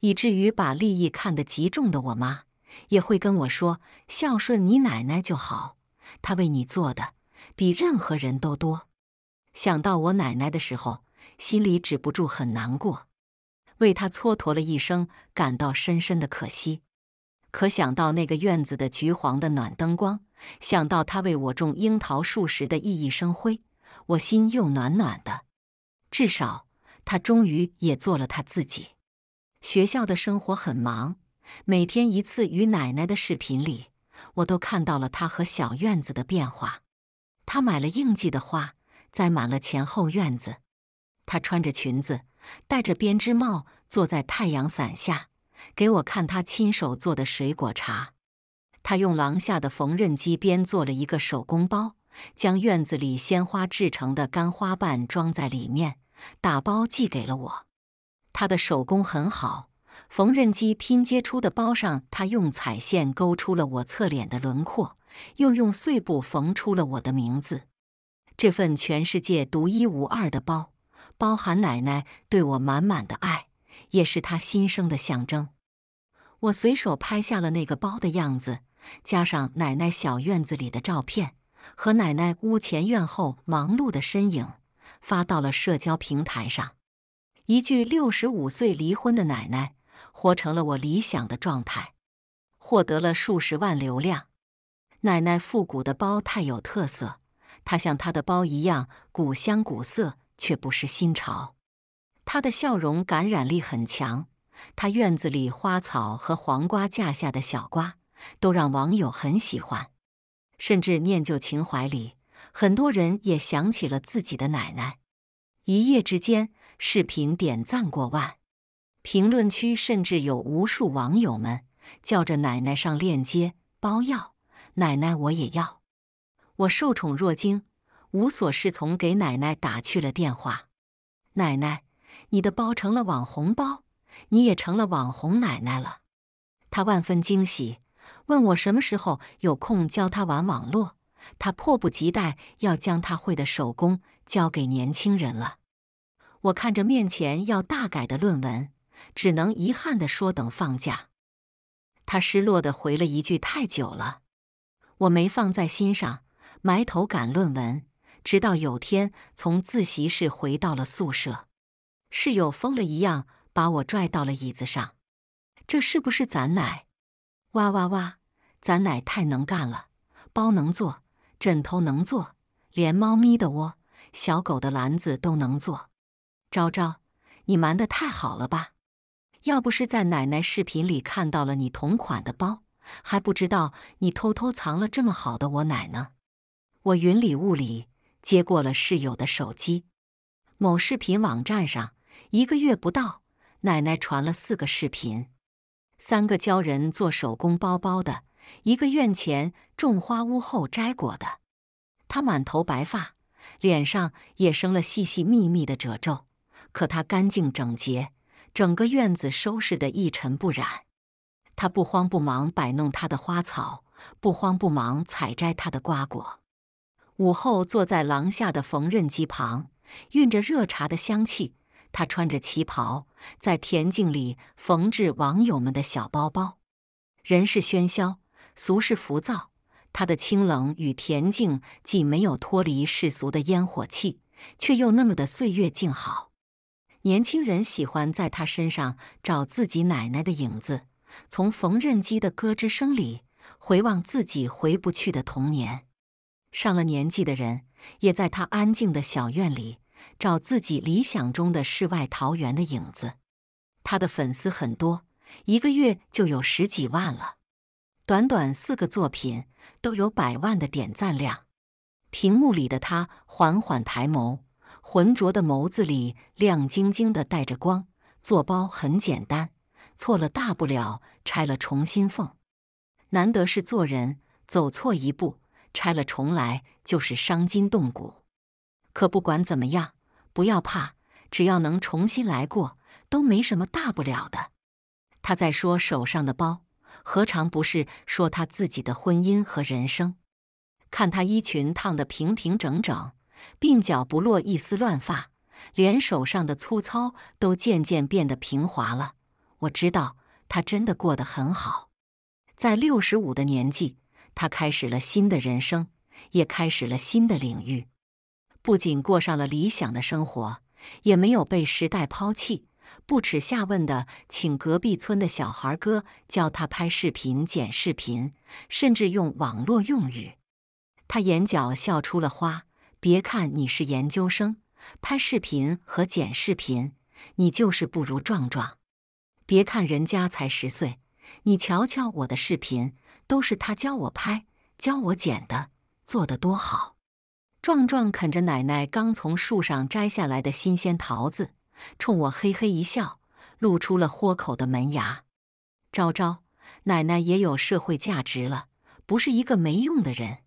以至于把利益看得极重的我妈，也会跟我说：“孝顺你奶奶就好，她为你做的比任何人都多。”想到我奶奶的时候，心里止不住很难过，为她蹉跎了一生感到深深的可惜。可想到那个院子的橘黄的暖灯光，想到他为我种樱桃树时的熠熠生辉，我心又暖暖的。至少他终于也做了他自己。学校的生活很忙，每天一次与奶奶的视频里，我都看到了他和小院子的变化。他买了应季的花，栽满了前后院子。他穿着裙子，戴着编织帽，坐在太阳伞下。给我看他亲手做的水果茶，他用廊下的缝纫机边做了一个手工包，将院子里鲜花制成的干花瓣装在里面，打包寄给了我。他的手工很好，缝纫机拼接出的包上，他用彩线勾出了我侧脸的轮廓，又用碎布缝出了我的名字。这份全世界独一无二的包，包含奶奶对我满满的爱。也是她新生的象征。我随手拍下了那个包的样子，加上奶奶小院子里的照片和奶奶屋前院后忙碌的身影，发到了社交平台上。一句六十五岁离婚的奶奶，活成了我理想的状态，获得了数十万流量。奶奶复古的包太有特色，她像她的包一样古香古色，却不失新潮。她的笑容感染力很强，她院子里花草和黄瓜架下的小瓜都让网友很喜欢，甚至念旧情怀里，很多人也想起了自己的奶奶。一夜之间，视频点赞过万，评论区甚至有无数网友们叫着“奶奶”上链接，包要奶奶我也要。我受宠若惊，无所适从，给奶奶打去了电话，奶奶。你的包成了网红包，你也成了网红奶奶了。他万分惊喜，问我什么时候有空教他玩网络。他迫不及待要将他会的手工交给年轻人了。我看着面前要大改的论文，只能遗憾的说等放假。他失落的回了一句太久了。我没放在心上，埋头赶论文，直到有天从自习室回到了宿舍。室友疯了一样把我拽到了椅子上，这是不是咱奶？哇哇哇！咱奶太能干了，包能做，枕头能做，连猫咪的窝、小狗的篮子都能做。昭昭，你瞒得太好了吧？要不是在奶奶视频里看到了你同款的包，还不知道你偷偷藏了这么好的我奶呢。我云里雾里接过了室友的手机，某视频网站上。一个月不到，奶奶传了四个视频：三个教人做手工包包的，一个院前种花、屋后摘果的。她满头白发，脸上也生了细细密密的褶皱，可她干净整洁，整个院子收拾得一尘不染。她不慌不忙摆弄她的花草，不慌不忙采摘她的瓜果。午后，坐在廊下的缝纫机旁，运着热茶的香气。她穿着旗袍，在田径里缝制网友们的小包包。人世喧嚣，俗世浮躁，她的清冷与恬静，既没有脱离世俗的烟火气，却又那么的岁月静好。年轻人喜欢在她身上找自己奶奶的影子，从缝纫机的咯吱声里回望自己回不去的童年。上了年纪的人，也在他安静的小院里。找自己理想中的世外桃源的影子，他的粉丝很多，一个月就有十几万了。短短四个作品都有百万的点赞量。屏幕里的他缓缓抬眸，浑浊的眸子里亮晶晶的带着光。做包很简单，错了大不了拆了重新缝。难得是做人，走错一步，拆了重来就是伤筋动骨。可不管怎么样，不要怕，只要能重新来过，都没什么大不了的。他在说手上的包，何尝不是说他自己的婚姻和人生？看他衣裙烫得平平整整，鬓角不落一丝乱发，连手上的粗糙都渐渐变得平滑了。我知道他真的过得很好，在六十五的年纪，他开始了新的人生，也开始了新的领域。不仅过上了理想的生活，也没有被时代抛弃。不耻下问的，请隔壁村的小孩哥教他拍视频、剪视频，甚至用网络用语。他眼角笑出了花。别看你是研究生，拍视频和剪视频，你就是不如壮壮。别看人家才十岁，你瞧瞧我的视频，都是他教我拍、教我剪的，做得多好。壮壮啃着奶奶刚从树上摘下来的新鲜桃子，冲我嘿嘿一笑，露出了豁口的门牙。昭昭，奶奶也有社会价值了，不是一个没用的人。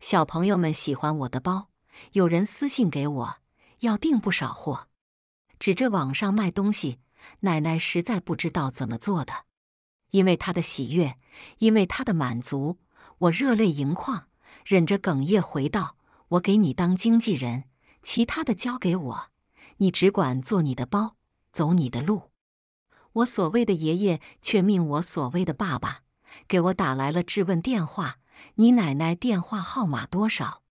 小朋友们喜欢我的包，有人私信给我要订不少货。指着网上卖东西，奶奶实在不知道怎么做的，因为她的喜悦，因为她的满足，我热泪盈眶，忍着哽咽回道。我给你当经纪人，其他的交给我，你只管做你的包，走你的路。我所谓的爷爷却命我所谓的爸爸给我打来了质问电话。你奶奶电话号码多少？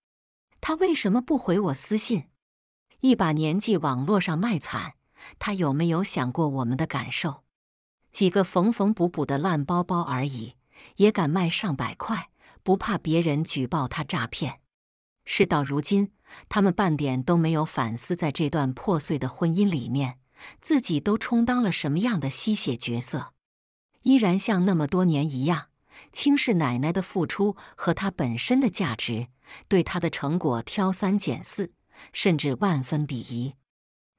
他为什么不回我私信？一把年纪，网络上卖惨，他有没有想过我们的感受？几个缝缝补补的烂包包而已，也敢卖上百块，不怕别人举报他诈骗？事到如今，他们半点都没有反思，在这段破碎的婚姻里面，自己都充当了什么样的吸血角色？依然像那么多年一样，轻视奶奶的付出和她本身的价值，对她的成果挑三拣四，甚至万分鄙夷。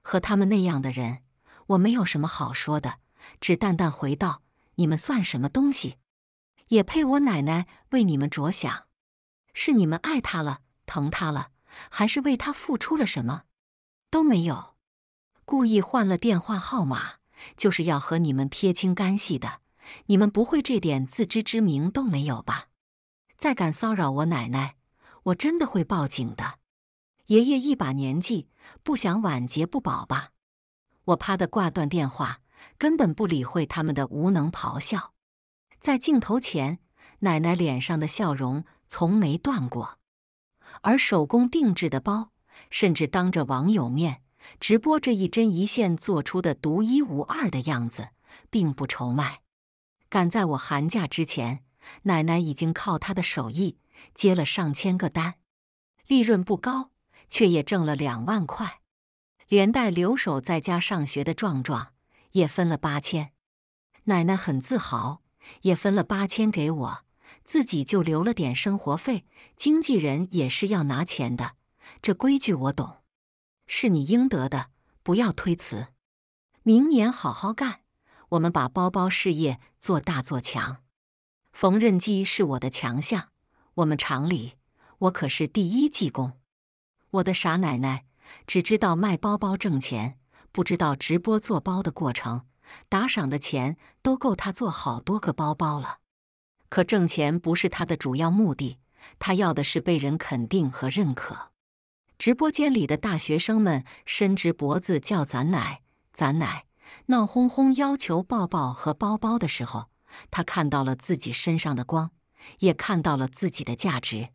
和他们那样的人，我没有什么好说的，只淡淡回道：“你们算什么东西？也配我奶奶为你们着想？是你们爱她了。”疼他了，还是为他付出了什么都没有？故意换了电话号码，就是要和你们撇清干系的。你们不会这点自知之明都没有吧？再敢骚扰我奶奶，我真的会报警的。爷爷一把年纪，不想晚节不保吧？我啪的挂断电话，根本不理会他们的无能咆哮。在镜头前，奶奶脸上的笑容从没断过。而手工定制的包，甚至当着网友面直播这一针一线做出的独一无二的样子，并不愁卖。赶在我寒假之前，奶奶已经靠她的手艺接了上千个单，利润不高，却也挣了两万块。连带留守在家上学的壮壮也分了八千，奶奶很自豪，也分了八千给我。自己就留了点生活费，经纪人也是要拿钱的，这规矩我懂，是你应得的，不要推辞。明年好好干，我们把包包事业做大做强。缝纫机是我的强项，我们厂里我可是第一技工。我的傻奶奶只知道卖包包挣钱，不知道直播做包的过程，打赏的钱都够她做好多个包包了。可挣钱不是他的主要目的，他要的是被人肯定和认可。直播间里的大学生们伸直脖子叫“咱奶，咱奶”，闹哄哄要求抱抱和包包的时候，他看到了自己身上的光，也看到了自己的价值。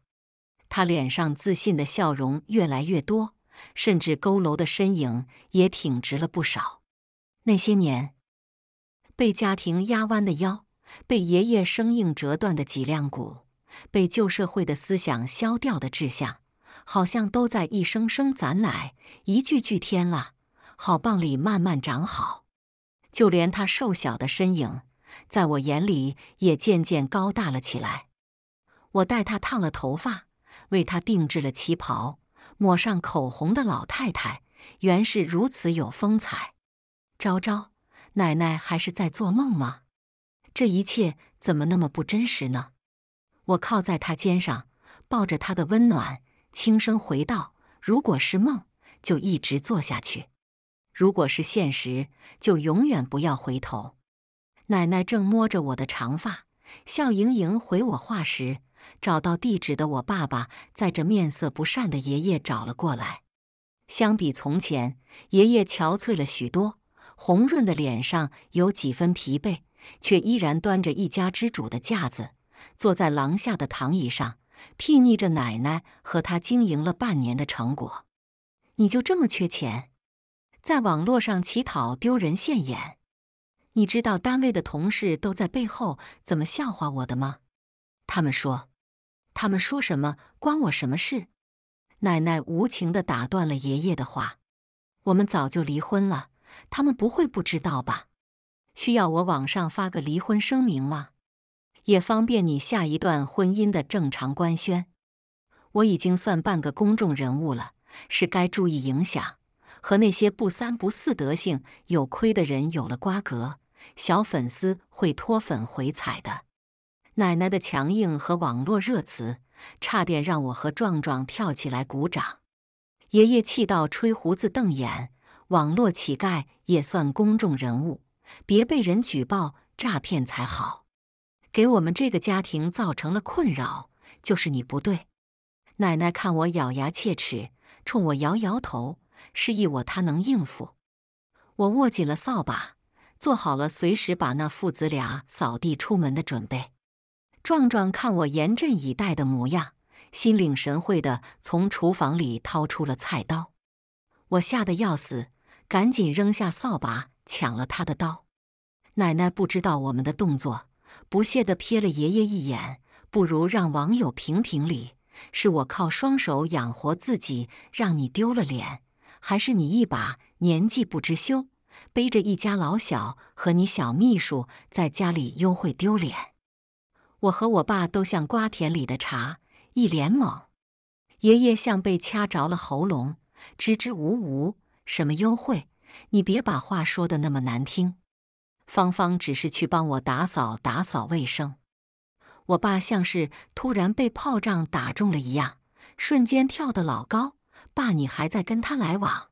他脸上自信的笑容越来越多，甚至佝偻的身影也挺直了不少。那些年被家庭压弯的腰。被爷爷生硬折断的脊梁骨，被旧社会的思想削掉的志向，好像都在一声声“攒奶”一句句“添了，好棒”里慢慢长好。就连他瘦小的身影，在我眼里也渐渐高大了起来。我带他烫了头发，为他定制了旗袍，抹上口红的老太太，原是如此有风采。昭昭，奶奶还是在做梦吗？这一切怎么那么不真实呢？我靠在他肩上，抱着他的温暖，轻声回道：“如果是梦，就一直做下去；如果是现实，就永远不要回头。”奶奶正摸着我的长发，笑盈盈回我话时，找到地址的我爸爸在着面色不善的爷爷找了过来。相比从前，爷爷憔悴了许多，红润的脸上有几分疲惫。却依然端着一家之主的架子，坐在廊下的躺椅上，睥睨着奶奶和他经营了半年的成果。你就这么缺钱，在网络上乞讨丢人现眼？你知道单位的同事都在背后怎么笑话我的吗？他们说，他们说什么关我什么事？奶奶无情地打断了爷爷的话：“我们早就离婚了，他们不会不知道吧？”需要我网上发个离婚声明吗？也方便你下一段婚姻的正常官宣。我已经算半个公众人物了，是该注意影响。和那些不三不四德性有亏的人有了瓜葛，小粉丝会脱粉回踩的。奶奶的强硬和网络热词，差点让我和壮壮跳起来鼓掌。爷爷气到吹胡子瞪眼。网络乞丐也算公众人物。别被人举报诈骗才好，给我们这个家庭造成了困扰，就是你不对。奶奶看我咬牙切齿，冲我摇摇头，示意我她能应付。我握紧了扫把，做好了随时把那父子俩扫地出门的准备。壮壮看我严阵以待的模样，心领神会地从厨房里掏出了菜刀。我吓得要死，赶紧扔下扫把。抢了他的刀，奶奶不知道我们的动作，不屑地瞥了爷爷一眼。不如让网友评评理：是我靠双手养活自己，让你丢了脸，还是你一把年纪不知羞，背着一家老小和你小秘书在家里幽会丢脸？我和我爸都像瓜田里的茶，一脸懵。爷爷像被掐着了喉咙，支支吾吾：“什么幽会？”你别把话说的那么难听，芳芳只是去帮我打扫打扫卫生。我爸像是突然被炮仗打中了一样，瞬间跳的老高。爸，你还在跟他来往？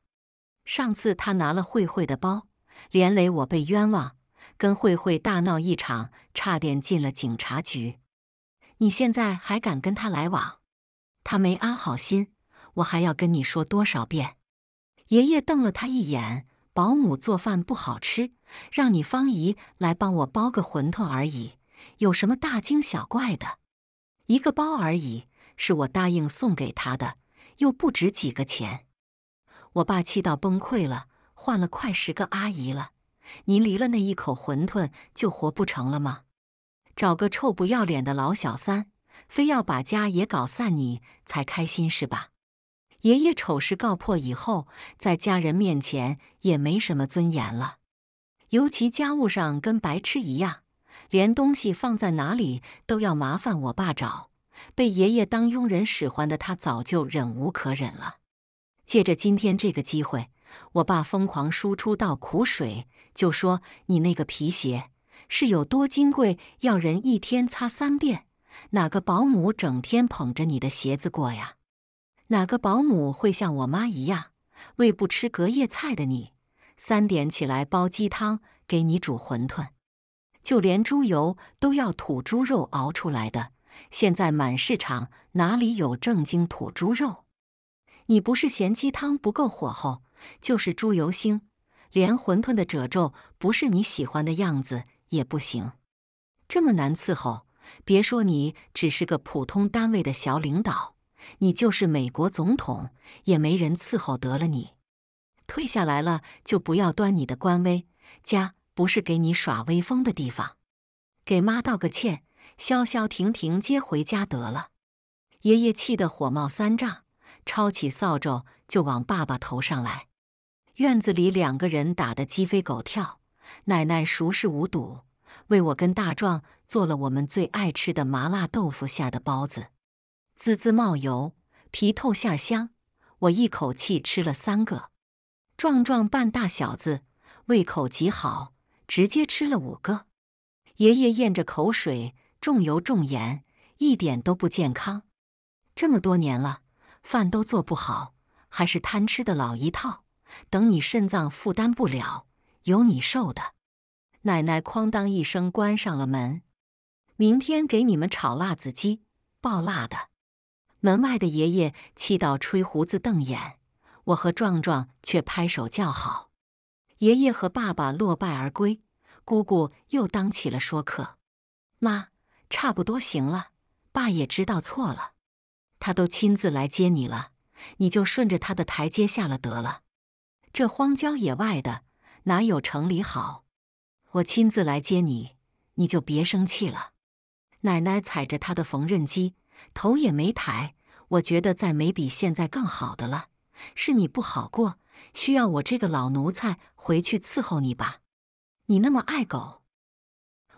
上次他拿了慧慧的包，连累我被冤枉，跟慧慧大闹一场，差点进了警察局。你现在还敢跟他来往？他没安好心。我还要跟你说多少遍？爷爷瞪了他一眼。保姆做饭不好吃，让你方姨来帮我包个馄饨而已，有什么大惊小怪的？一个包而已，是我答应送给她的，又不值几个钱。我爸气到崩溃了，换了快十个阿姨了。您离了那一口馄饨就活不成了吗？找个臭不要脸的老小三，非要把家也搞散，你才开心是吧？爷爷丑事告破以后，在家人面前也没什么尊严了，尤其家务上跟白痴一样，连东西放在哪里都要麻烦我爸找。被爷爷当佣人使唤的他早就忍无可忍了。借着今天这个机会，我爸疯狂输出到苦水，就说：“你那个皮鞋是有多金贵，要人一天擦三遍，哪个保姆整天捧着你的鞋子过呀？”哪个保姆会像我妈一样，为不吃隔夜菜的你，三点起来煲鸡汤给你煮馄饨？就连猪油都要土猪肉熬出来的。现在满市场哪里有正经土猪肉？你不是嫌鸡汤不够火候，就是猪油腥，连馄饨的褶皱不是你喜欢的样子也不行。这么难伺候，别说你只是个普通单位的小领导。你就是美国总统，也没人伺候得了你。退下来了就不要端你的官威，家不是给你耍威风的地方。给妈道个歉，消消停停接回家得了。爷爷气得火冒三丈，抄起扫帚就往爸爸头上来。院子里两个人打得鸡飞狗跳，奶奶熟视无睹，为我跟大壮做了我们最爱吃的麻辣豆腐馅的包子。滋滋冒油，皮透馅香，我一口气吃了三个。壮壮半大小子，胃口极好，直接吃了五个。爷爷咽着口水，重油重盐，一点都不健康。这么多年了，饭都做不好，还是贪吃的老一套。等你肾脏负担不了，有你受的。奶奶哐当一声关上了门。明天给你们炒辣子鸡，爆辣的。门外的爷爷气到吹胡子瞪眼，我和壮壮却拍手叫好。爷爷和爸爸落败而归，姑姑又当起了说客。妈，差不多行了，爸也知道错了，他都亲自来接你了，你就顺着他的台阶下了得了。这荒郊野外的哪有城里好？我亲自来接你，你就别生气了。奶奶踩着她的缝纫机。头也没抬，我觉得再没比现在更好的了。是你不好过，需要我这个老奴才回去伺候你吧。你那么爱狗，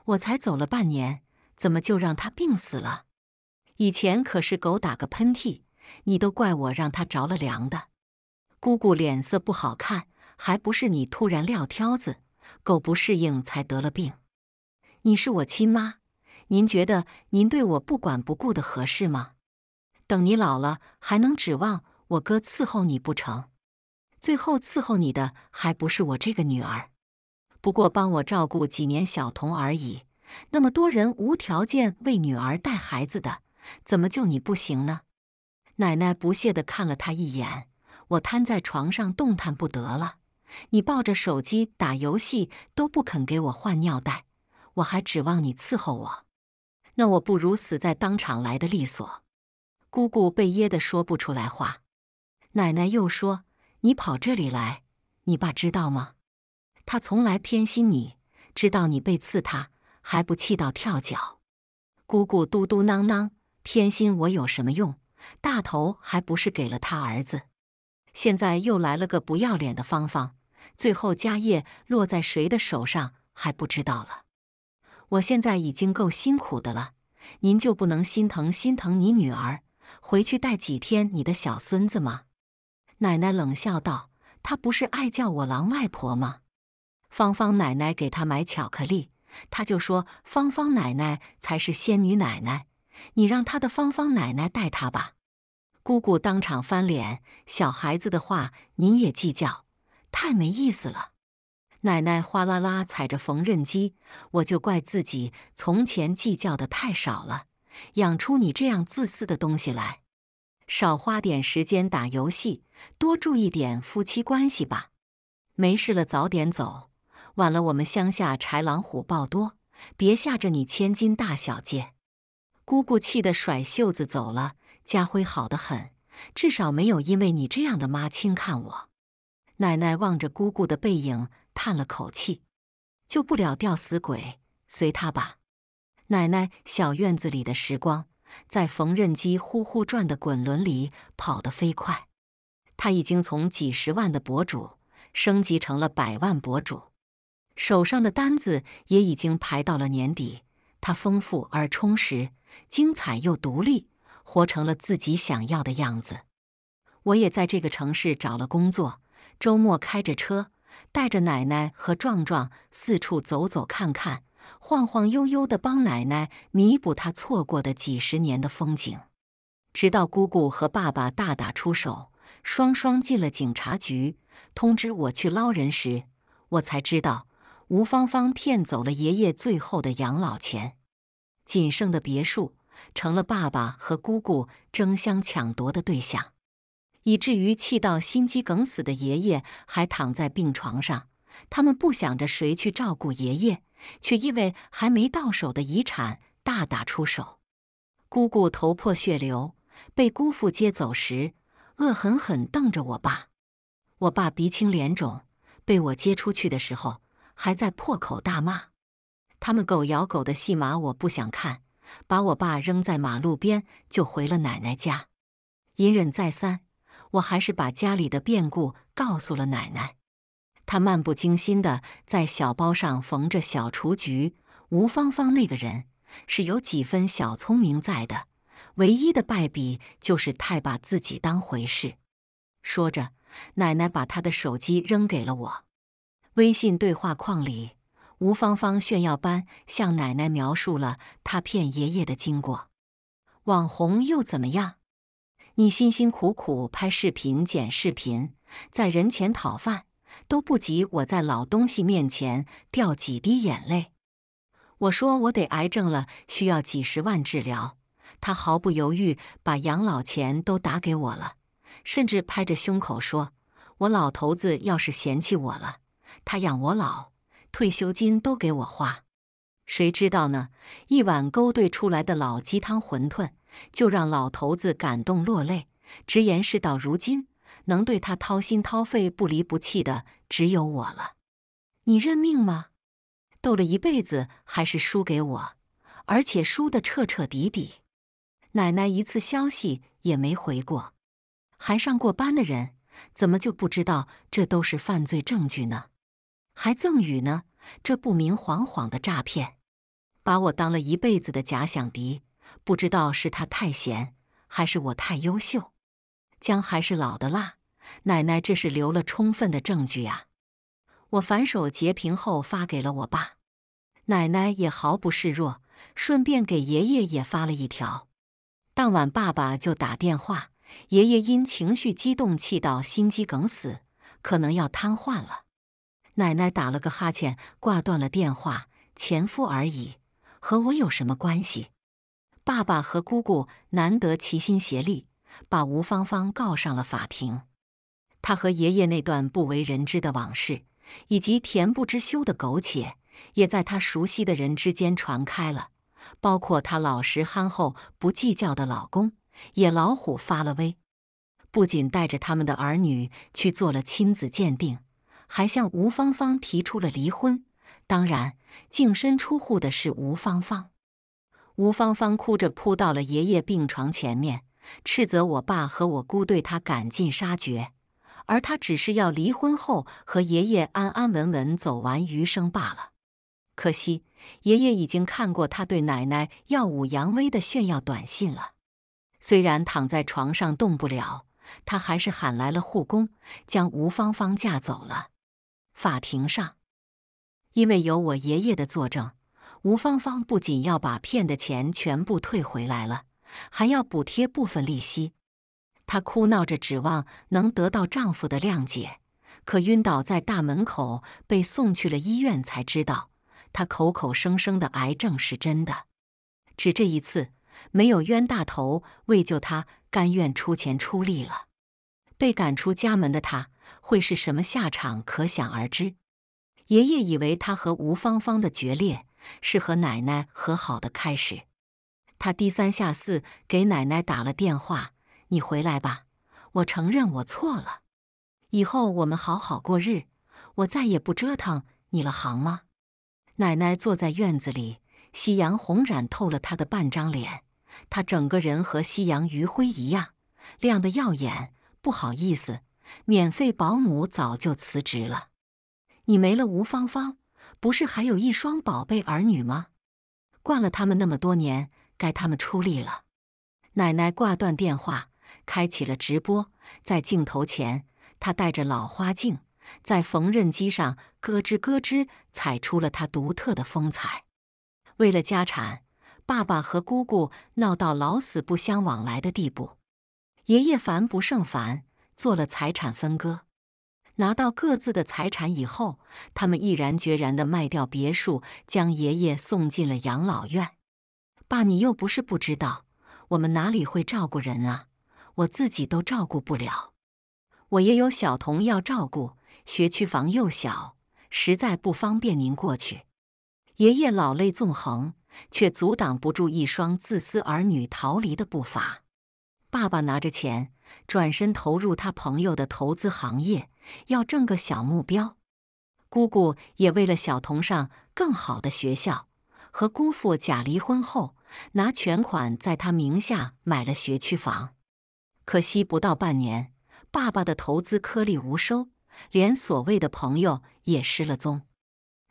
我才走了半年，怎么就让它病死了？以前可是狗打个喷嚏，你都怪我让它着了凉的。姑姑脸色不好看，还不是你突然撂挑子，狗不适应才得了病。你是我亲妈。您觉得您对我不管不顾的合适吗？等你老了，还能指望我哥伺候你不成？最后伺候你的还不是我这个女儿？不过帮我照顾几年小童而已。那么多人无条件为女儿带孩子的，怎么就你不行呢？奶奶不屑的看了他一眼。我瘫在床上动弹不得了，你抱着手机打游戏都不肯给我换尿袋，我还指望你伺候我？那我不如死在当场来的利索。姑姑被噎得说不出来话。奶奶又说：“你跑这里来，你爸知道吗？他从来偏心你，知道你被刺，他还不气到跳脚。”姑姑嘟嘟囔囔：“偏心我有什么用？大头还不是给了他儿子？现在又来了个不要脸的芳芳，最后家业落在谁的手上还不知道了。”我现在已经够辛苦的了，您就不能心疼心疼你女儿，回去带几天你的小孙子吗？奶奶冷笑道：“她不是爱叫我狼外婆吗？芳芳奶奶给她买巧克力，她就说芳芳奶奶才是仙女奶奶。你让她的芳芳奶奶带她吧。”姑姑当场翻脸：“小孩子的话您也计较，太没意思了。”奶奶哗啦啦踩着缝纫机，我就怪自己从前计较的太少了，养出你这样自私的东西来。少花点时间打游戏，多注意点夫妻关系吧。没事了，早点走，晚了我们乡下豺狼虎豹多，别吓着你千金大小姐。姑姑气得甩袖子走了。家辉好的很，至少没有因为你这样的妈轻看我。奶奶望着姑姑的背影。叹了口气，救不了吊死鬼，随他吧。奶奶小院子里的时光，在缝纫机呼呼转的滚轮里跑得飞快。他已经从几十万的博主升级成了百万博主，手上的单子也已经排到了年底。他丰富而充实，精彩又独立，活成了自己想要的样子。我也在这个城市找了工作，周末开着车。带着奶奶和壮壮四处走走看看，晃晃悠悠地帮奶奶弥补她错过的几十年的风景。直到姑姑和爸爸大打出手，双双进了警察局，通知我去捞人时，我才知道吴芳芳骗走了爷爷最后的养老钱，仅剩的别墅成了爸爸和姑姑争相抢夺的对象。以至于气到心肌梗死的爷爷还躺在病床上，他们不想着谁去照顾爷爷，却因为还没到手的遗产大打出手。姑姑头破血流，被姑父接走时恶狠狠瞪着我爸；我爸鼻青脸肿，被我接出去的时候还在破口大骂。他们狗咬狗的戏码我不想看，把我爸扔在马路边就回了奶奶家，隐忍再三。我还是把家里的变故告诉了奶奶，她漫不经心的在小包上缝着小雏菊。吴芳芳那个人是有几分小聪明在的，唯一的败笔就是太把自己当回事。说着，奶奶把她的手机扔给了我，微信对话框里，吴芳芳炫耀般向奶奶描述了她骗爷爷的经过。网红又怎么样？你辛辛苦苦拍视频、剪视频，在人前讨饭，都不及我在老东西面前掉几滴眼泪。我说我得癌症了，需要几十万治疗，他毫不犹豫把养老钱都打给我了，甚至拍着胸口说：“我老头子要是嫌弃我了，他养我老，退休金都给我花。”谁知道呢？一碗勾兑出来的老鸡汤馄饨。就让老头子感动落泪，直言事到如今，能对他掏心掏肺、不离不弃的只有我了。你认命吗？斗了一辈子还是输给我，而且输得彻彻底底。奶奶一次消息也没回过，还上过班的人，怎么就不知道这都是犯罪证据呢？还赠与呢？这不明晃晃的诈骗，把我当了一辈子的假想敌。不知道是他太闲，还是我太优秀。姜还是老的辣，奶奶这是留了充分的证据啊！我反手截屏后发给了我爸，奶奶也毫不示弱，顺便给爷爷也发了一条。当晚，爸爸就打电话，爷爷因情绪激动，气到心肌梗死，可能要瘫痪了。奶奶打了个哈欠，挂断了电话。前夫而已，和我有什么关系？爸爸和姑姑难得齐心协力，把吴芳芳告上了法庭。他和爷爷那段不为人知的往事，以及恬不知羞的苟且，也在他熟悉的人之间传开了。包括他老实憨厚、不计较的老公，也老虎发了威，不仅带着他们的儿女去做了亲子鉴定，还向吴芳芳提出了离婚。当然，净身出户的是吴芳芳。吴芳芳哭着扑到了爷爷病床前面，斥责我爸和我姑对她赶尽杀绝，而她只是要离婚后和爷爷安安稳稳走完余生罢了。可惜爷爷已经看过他对奶奶耀武扬威的炫耀短信了。虽然躺在床上动不了，他还是喊来了护工，将吴芳芳架走了。法庭上，因为有我爷爷的作证。吴芳芳不仅要把骗的钱全部退回来了，还要补贴部分利息。她哭闹着指望能得到丈夫的谅解，可晕倒在大门口被送去了医院，才知道她口口声声的癌症是真的。只这一次，没有冤大头为救她甘愿出钱出力了。被赶出家门的她会是什么下场，可想而知。爷爷以为她和吴芳芳的决裂。是和奶奶和好的开始。他低三下四给奶奶打了电话：“你回来吧，我承认我错了，以后我们好好过日，我再也不折腾你了，行吗？”奶奶坐在院子里，夕阳红染透了她的半张脸，她整个人和夕阳余晖一样亮得耀眼。不好意思，免费保姆早就辞职了，你没了吴芳芳。不是还有一双宝贝儿女吗？惯了他们那么多年，该他们出力了。奶奶挂断电话，开启了直播，在镜头前，她戴着老花镜，在缝纫机上咯吱咯吱踩出了她独特的风采。为了家产，爸爸和姑姑闹到老死不相往来的地步，爷爷烦不胜烦，做了财产分割。拿到各自的财产以后，他们毅然决然的卖掉别墅，将爷爷送进了养老院。爸，你又不是不知道，我们哪里会照顾人啊？我自己都照顾不了，我也有小童要照顾，学区房又小，实在不方便您过去。爷爷老泪纵横，却阻挡不住一双自私儿女逃离的步伐。爸爸拿着钱，转身投入他朋友的投资行业。要挣个小目标，姑姑也为了小童上更好的学校，和姑父假离婚后，拿全款在他名下买了学区房。可惜不到半年，爸爸的投资颗粒无收，连所谓的朋友也失了踪。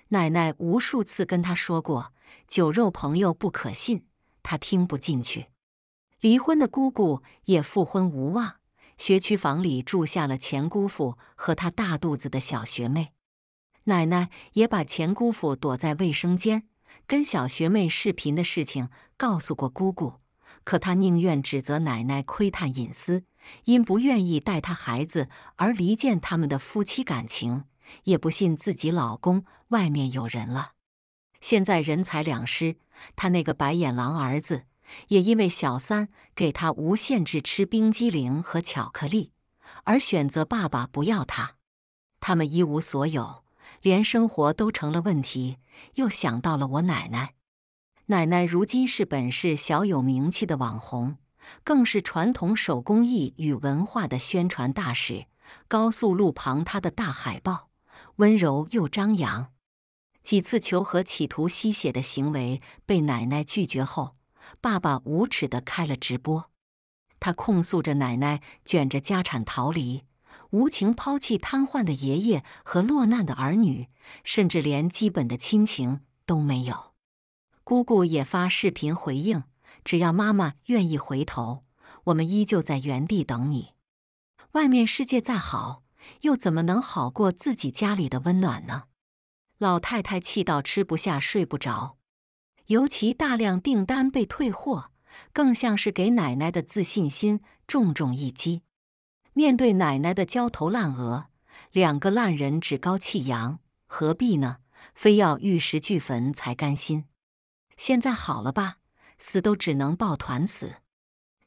奶奶无数次跟他说过，酒肉朋友不可信，他听不进去。离婚的姑姑也复婚无望。学区房里住下了钱姑父和他大肚子的小学妹，奶奶也把钱姑父躲在卫生间跟小学妹视频的事情告诉过姑姑，可她宁愿指责奶奶窥探隐私，因不愿意带她孩子而离间他们的夫妻感情，也不信自己老公外面有人了。现在人财两失，她那个白眼狼儿子。也因为小三给他无限制吃冰激凌和巧克力，而选择爸爸不要他。他们一无所有，连生活都成了问题。又想到了我奶奶，奶奶如今是本市小有名气的网红，更是传统手工艺与文化的宣传大使。高速路旁，她的大海报，温柔又张扬。几次求和企图吸血的行为被奶奶拒绝后。爸爸无耻地开了直播，他控诉着奶奶卷着家产逃离，无情抛弃瘫痪的爷爷和落难的儿女，甚至连基本的亲情都没有。姑姑也发视频回应：“只要妈妈愿意回头，我们依旧在原地等你。外面世界再好，又怎么能好过自己家里的温暖呢？”老太太气到吃不下，睡不着。尤其大量订单被退货，更像是给奶奶的自信心重重一击。面对奶奶的焦头烂额，两个烂人趾高气扬，何必呢？非要玉石俱焚才甘心？现在好了吧，死都只能抱团死。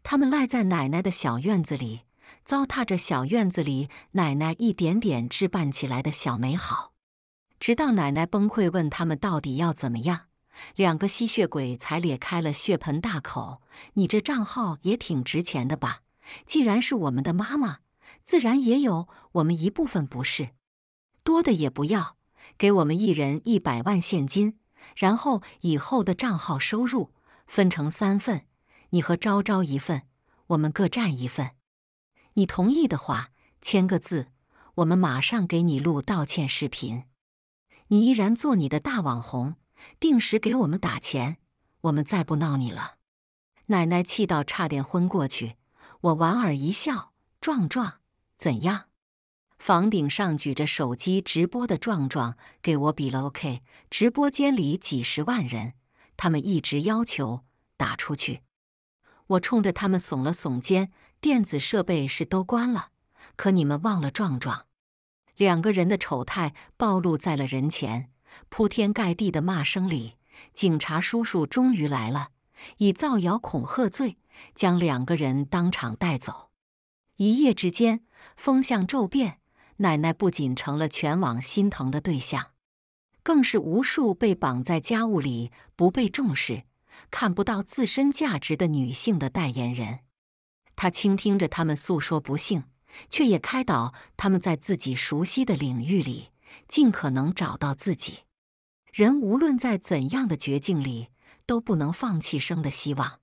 他们赖在奶奶的小院子里，糟蹋着小院子里奶奶一点点置办起来的小美好，直到奶奶崩溃，问他们到底要怎么样。两个吸血鬼才咧开了血盆大口。你这账号也挺值钱的吧？既然是我们的妈妈，自然也有我们一部分，不是？多的也不要，给我们一人一百万现金，然后以后的账号收入分成三份，你和昭昭一份，我们各占一份。你同意的话，签个字，我们马上给你录道歉视频，你依然做你的大网红。定时给我们打钱，我们再不闹你了。奶奶气到差点昏过去。我莞尔一笑：“壮壮，怎样？”房顶上举着手机直播的壮壮给我比了 OK。直播间里几十万人，他们一直要求打出去。我冲着他们耸了耸肩。电子设备是都关了，可你们忘了壮壮。两个人的丑态暴露在了人前。铺天盖地的骂声里，警察叔叔终于来了，以造谣恐吓罪将两个人当场带走。一夜之间，风向骤变，奶奶不仅成了全网心疼的对象，更是无数被绑在家务里、不被重视、看不到自身价值的女性的代言人。她倾听着他们诉说不幸，却也开导他们在自己熟悉的领域里，尽可能找到自己。人无论在怎样的绝境里，都不能放弃生的希望；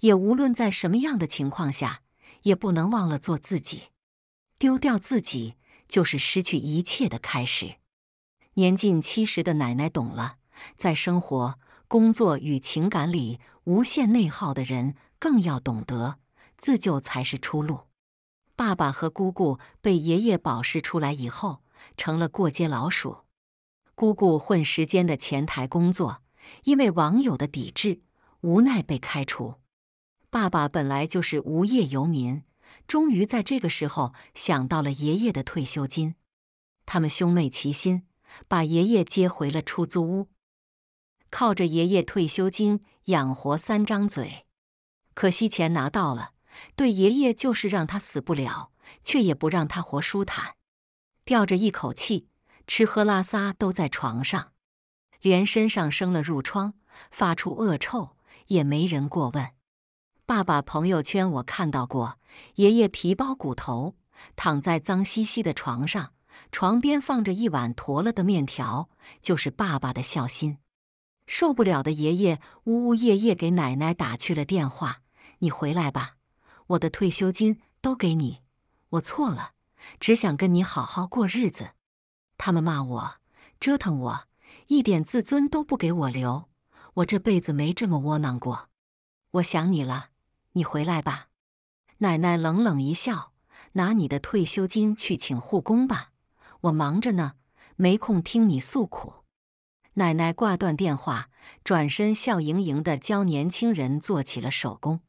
也无论在什么样的情况下，也不能忘了做自己。丢掉自己，就是失去一切的开始。年近七十的奶奶懂了，在生活、工作与情感里无限内耗的人，更要懂得自救才是出路。爸爸和姑姑被爷爷保释出来以后，成了过街老鼠。姑姑混时间的前台工作，因为网友的抵制，无奈被开除。爸爸本来就是无业游民，终于在这个时候想到了爷爷的退休金。他们兄妹齐心，把爷爷接回了出租屋，靠着爷爷退休金养活三张嘴。可惜钱拿到了，对爷爷就是让他死不了，却也不让他活舒坦，吊着一口气。吃喝拉撒都在床上，连身上生了褥疮、发出恶臭也没人过问。爸爸朋友圈我看到过，爷爷皮包骨头躺在脏兮兮的床上，床边放着一碗坨了的面条，就是爸爸的孝心。受不了的爷爷呜呜咽咽给奶奶打去了电话：“你回来吧，我的退休金都给你。我错了，只想跟你好好过日子。”他们骂我，折腾我，一点自尊都不给我留。我这辈子没这么窝囊过。我想你了，你回来吧。奶奶冷冷一笑，拿你的退休金去请护工吧。我忙着呢，没空听你诉苦。奶奶挂断电话，转身笑盈盈的教年轻人做起了手工。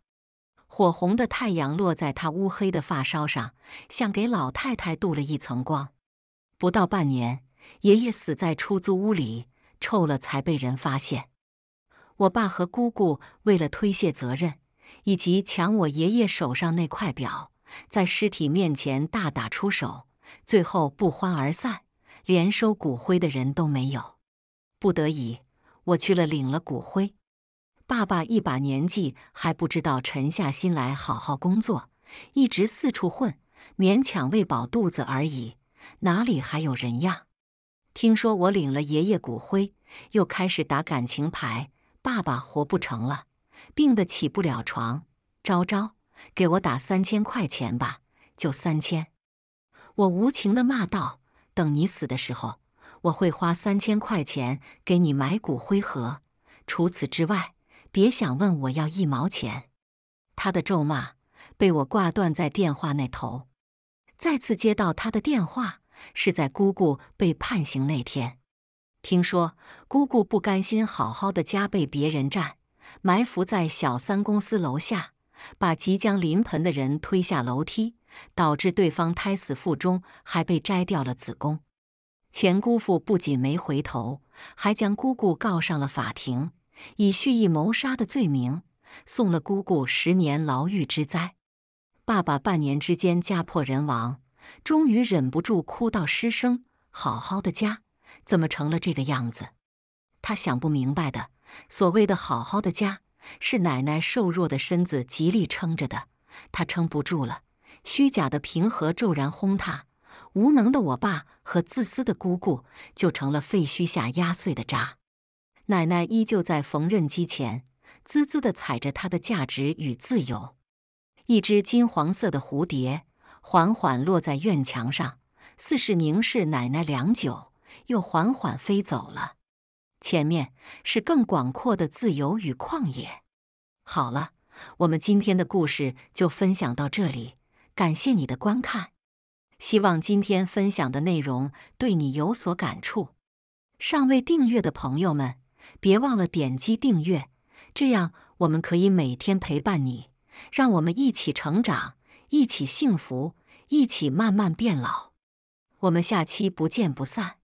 火红的太阳落在她乌黑的发梢上，像给老太太镀了一层光。不到半年，爷爷死在出租屋里，臭了才被人发现。我爸和姑姑为了推卸责任，以及抢我爷爷手上那块表，在尸体面前大打出手，最后不欢而散，连收骨灰的人都没有。不得已，我去了领了骨灰。爸爸一把年纪还不知道沉下心来好好工作，一直四处混，勉强喂饱肚子而已。哪里还有人样？听说我领了爷爷骨灰，又开始打感情牌。爸爸活不成了，病得起不了床。昭昭，给我打三千块钱吧，就三千。我无情地骂道：“等你死的时候，我会花三千块钱给你买骨灰盒。除此之外，别想问我要一毛钱。”他的咒骂被我挂断在电话那头。再次接到他的电话，是在姑姑被判刑那天。听说姑姑不甘心好好的家被别人占，埋伏在小三公司楼下，把即将临盆的人推下楼梯，导致对方胎死腹中，还被摘掉了子宫。前姑父不仅没回头，还将姑姑告上了法庭，以蓄意谋杀的罪名，送了姑姑十年牢狱之灾。爸爸半年之间家破人亡，终于忍不住哭到失声。好好的家，怎么成了这个样子？他想不明白的。所谓的好好的家，是奶奶瘦弱的身子极力撑着的。他撑不住了，虚假的平和骤然轰塌。无能的我爸和自私的姑姑，就成了废墟下压碎的渣。奶奶依旧在缝纫机前，滋滋地踩着她的价值与自由。一只金黄色的蝴蝶缓缓落在院墙上，似是凝视奶奶良久，又缓缓飞走了。前面是更广阔的自由与旷野。好了，我们今天的故事就分享到这里，感谢你的观看。希望今天分享的内容对你有所感触。尚未订阅的朋友们，别忘了点击订阅，这样我们可以每天陪伴你。让我们一起成长，一起幸福，一起慢慢变老。我们下期不见不散。